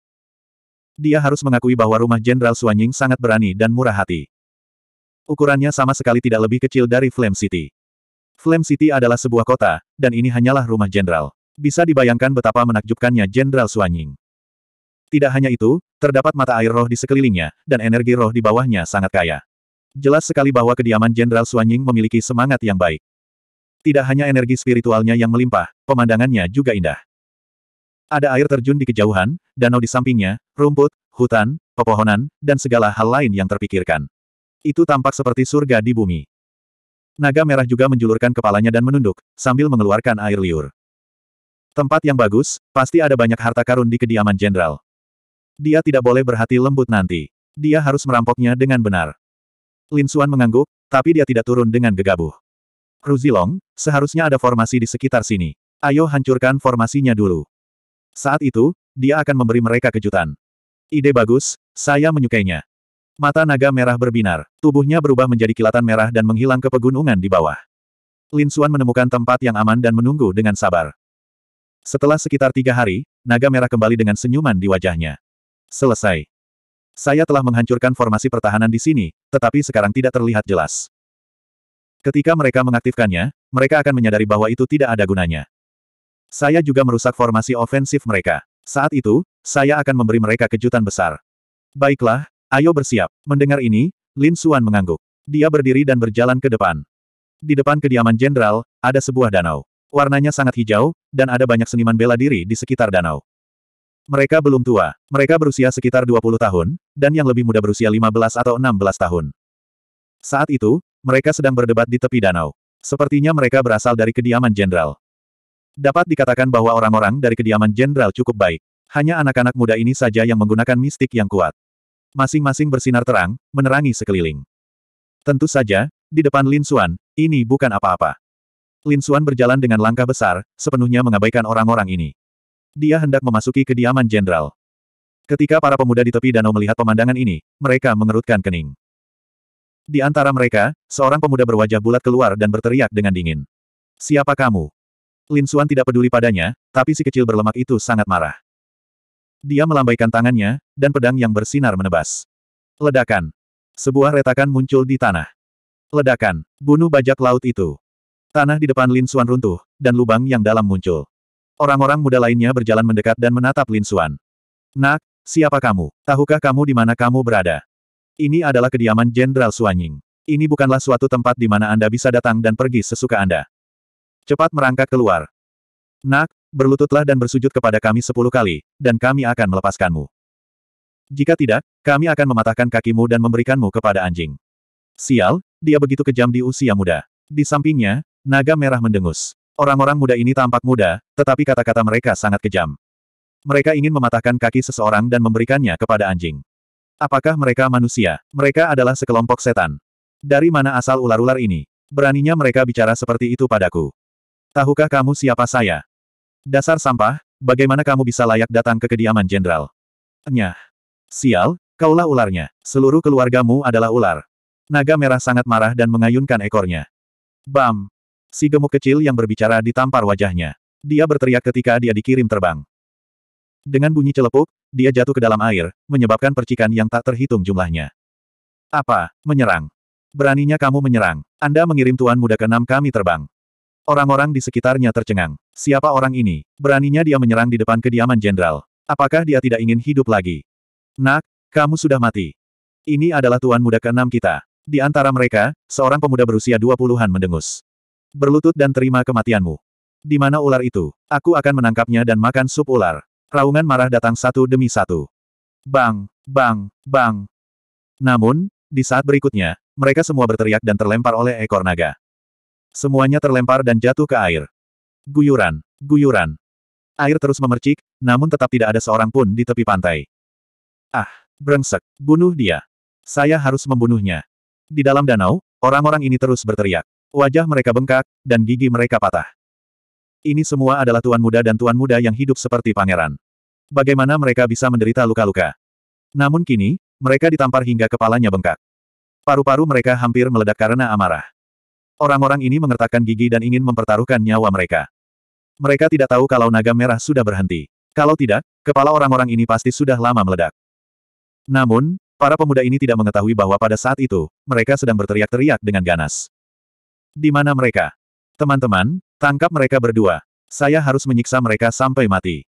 Speaker 1: Dia harus mengakui bahwa rumah Jenderal Ying sangat berani dan murah hati. Ukurannya sama sekali tidak lebih kecil dari Flame City. Flame City adalah sebuah kota, dan ini hanyalah rumah jenderal. Bisa dibayangkan betapa menakjubkannya Jenderal Ying. Tidak hanya itu, terdapat mata air roh di sekelilingnya, dan energi roh di bawahnya sangat kaya. Jelas sekali bahwa kediaman Jenderal Ying memiliki semangat yang baik. Tidak hanya energi spiritualnya yang melimpah, pemandangannya juga indah. Ada air terjun di kejauhan, danau di sampingnya, rumput, hutan, pepohonan, dan segala hal lain yang terpikirkan. Itu tampak seperti surga di bumi. Naga merah juga menjulurkan kepalanya dan menunduk, sambil mengeluarkan air liur. Tempat yang bagus, pasti ada banyak harta karun di kediaman jenderal. Dia tidak boleh berhati lembut nanti. Dia harus merampoknya dengan benar. Lin Suan mengangguk, tapi dia tidak turun dengan gegabah. Ruzilong, seharusnya ada formasi di sekitar sini. Ayo hancurkan formasinya dulu. Saat itu, dia akan memberi mereka kejutan. Ide bagus, saya menyukainya. Mata naga merah berbinar, tubuhnya berubah menjadi kilatan merah dan menghilang ke pegunungan di bawah. Lin Suan menemukan tempat yang aman dan menunggu dengan sabar. Setelah sekitar tiga hari, naga merah kembali dengan senyuman di wajahnya. Selesai. Saya telah menghancurkan formasi pertahanan di sini, tetapi sekarang tidak terlihat jelas. Ketika mereka mengaktifkannya, mereka akan menyadari bahwa itu tidak ada gunanya. Saya juga merusak formasi ofensif mereka. Saat itu, saya akan memberi mereka kejutan besar. Baiklah, ayo bersiap. Mendengar ini, Lin Suan mengangguk. Dia berdiri dan berjalan ke depan. Di depan kediaman jenderal, ada sebuah danau. Warnanya sangat hijau, dan ada banyak seniman bela diri di sekitar danau. Mereka belum tua. Mereka berusia sekitar 20 tahun, dan yang lebih muda berusia 15 atau 16 tahun. Saat itu, mereka sedang berdebat di tepi danau. Sepertinya mereka berasal dari kediaman jenderal. Dapat dikatakan bahwa orang-orang dari kediaman jenderal cukup baik. Hanya anak-anak muda ini saja yang menggunakan mistik yang kuat. Masing-masing bersinar terang, menerangi sekeliling. Tentu saja, di depan Lin Xuan, ini bukan apa-apa. Lin Xuan berjalan dengan langkah besar, sepenuhnya mengabaikan orang-orang ini. Dia hendak memasuki kediaman jenderal. Ketika para pemuda di tepi danau melihat pemandangan ini, mereka mengerutkan kening. Di antara mereka, seorang pemuda berwajah bulat keluar dan berteriak dengan dingin. Siapa kamu? Lin Xuan tidak peduli padanya, tapi si kecil berlemak itu sangat marah. Dia melambaikan tangannya, dan pedang yang bersinar menebas. Ledakan. Sebuah retakan muncul di tanah. Ledakan. Bunuh bajak laut itu. Tanah di depan Lin Xuan runtuh, dan lubang yang dalam muncul. Orang-orang muda lainnya berjalan mendekat dan menatap Lin Xuan. Nak, siapa kamu? Tahukah kamu di mana kamu berada? Ini adalah kediaman Jenderal Suanying. Ini bukanlah suatu tempat di mana Anda bisa datang dan pergi sesuka Anda. Cepat merangkak keluar. Nak, berlututlah dan bersujud kepada kami sepuluh kali, dan kami akan melepaskanmu. Jika tidak, kami akan mematahkan kakimu dan memberikanmu kepada anjing. Sial, dia begitu kejam di usia muda. Di sampingnya, naga merah mendengus. Orang-orang muda ini tampak muda, tetapi kata-kata mereka sangat kejam. Mereka ingin mematahkan kaki seseorang dan memberikannya kepada anjing. Apakah mereka manusia? Mereka adalah sekelompok setan. Dari mana asal ular-ular ini? Beraninya mereka bicara seperti itu padaku. Tahukah kamu siapa saya? Dasar sampah, bagaimana kamu bisa layak datang ke kediaman jenderal? Nyah. Sial, kaulah ularnya. Seluruh keluargamu adalah ular. Naga merah sangat marah dan mengayunkan ekornya. Bam! Si gemuk kecil yang berbicara ditampar wajahnya. Dia berteriak ketika dia dikirim terbang. Dengan bunyi celepuk, dia jatuh ke dalam air, menyebabkan percikan yang tak terhitung jumlahnya. Apa? Menyerang. Beraninya kamu menyerang. Anda mengirim tuan muda keenam kami terbang. Orang-orang di sekitarnya tercengang. Siapa orang ini? Beraninya dia menyerang di depan kediaman jenderal. Apakah dia tidak ingin hidup lagi? Nak, kamu sudah mati. Ini adalah tuan muda keenam kita. Di antara mereka, seorang pemuda berusia dua puluhan mendengus. Berlutut dan terima kematianmu. Di mana ular itu? Aku akan menangkapnya dan makan sup ular. Raungan marah datang satu demi satu. Bang, bang, bang. Namun, di saat berikutnya, mereka semua berteriak dan terlempar oleh ekor naga. Semuanya terlempar dan jatuh ke air. Guyuran, guyuran. Air terus memercik, namun tetap tidak ada seorang pun di tepi pantai. Ah, brengsek, bunuh dia. Saya harus membunuhnya. Di dalam danau, orang-orang ini terus berteriak. Wajah mereka bengkak, dan gigi mereka patah. Ini semua adalah tuan muda dan tuan muda yang hidup seperti pangeran. Bagaimana mereka bisa menderita luka-luka? Namun kini, mereka ditampar hingga kepalanya bengkak. Paru-paru mereka hampir meledak karena amarah. Orang-orang ini mengertakkan gigi dan ingin mempertaruhkan nyawa mereka. Mereka tidak tahu kalau naga merah sudah berhenti. Kalau tidak, kepala orang-orang ini pasti sudah lama meledak. Namun, para pemuda ini tidak mengetahui bahwa pada saat itu, mereka sedang berteriak-teriak dengan ganas. Di mana mereka? Teman-teman, Tangkap mereka berdua. Saya harus menyiksa mereka sampai mati.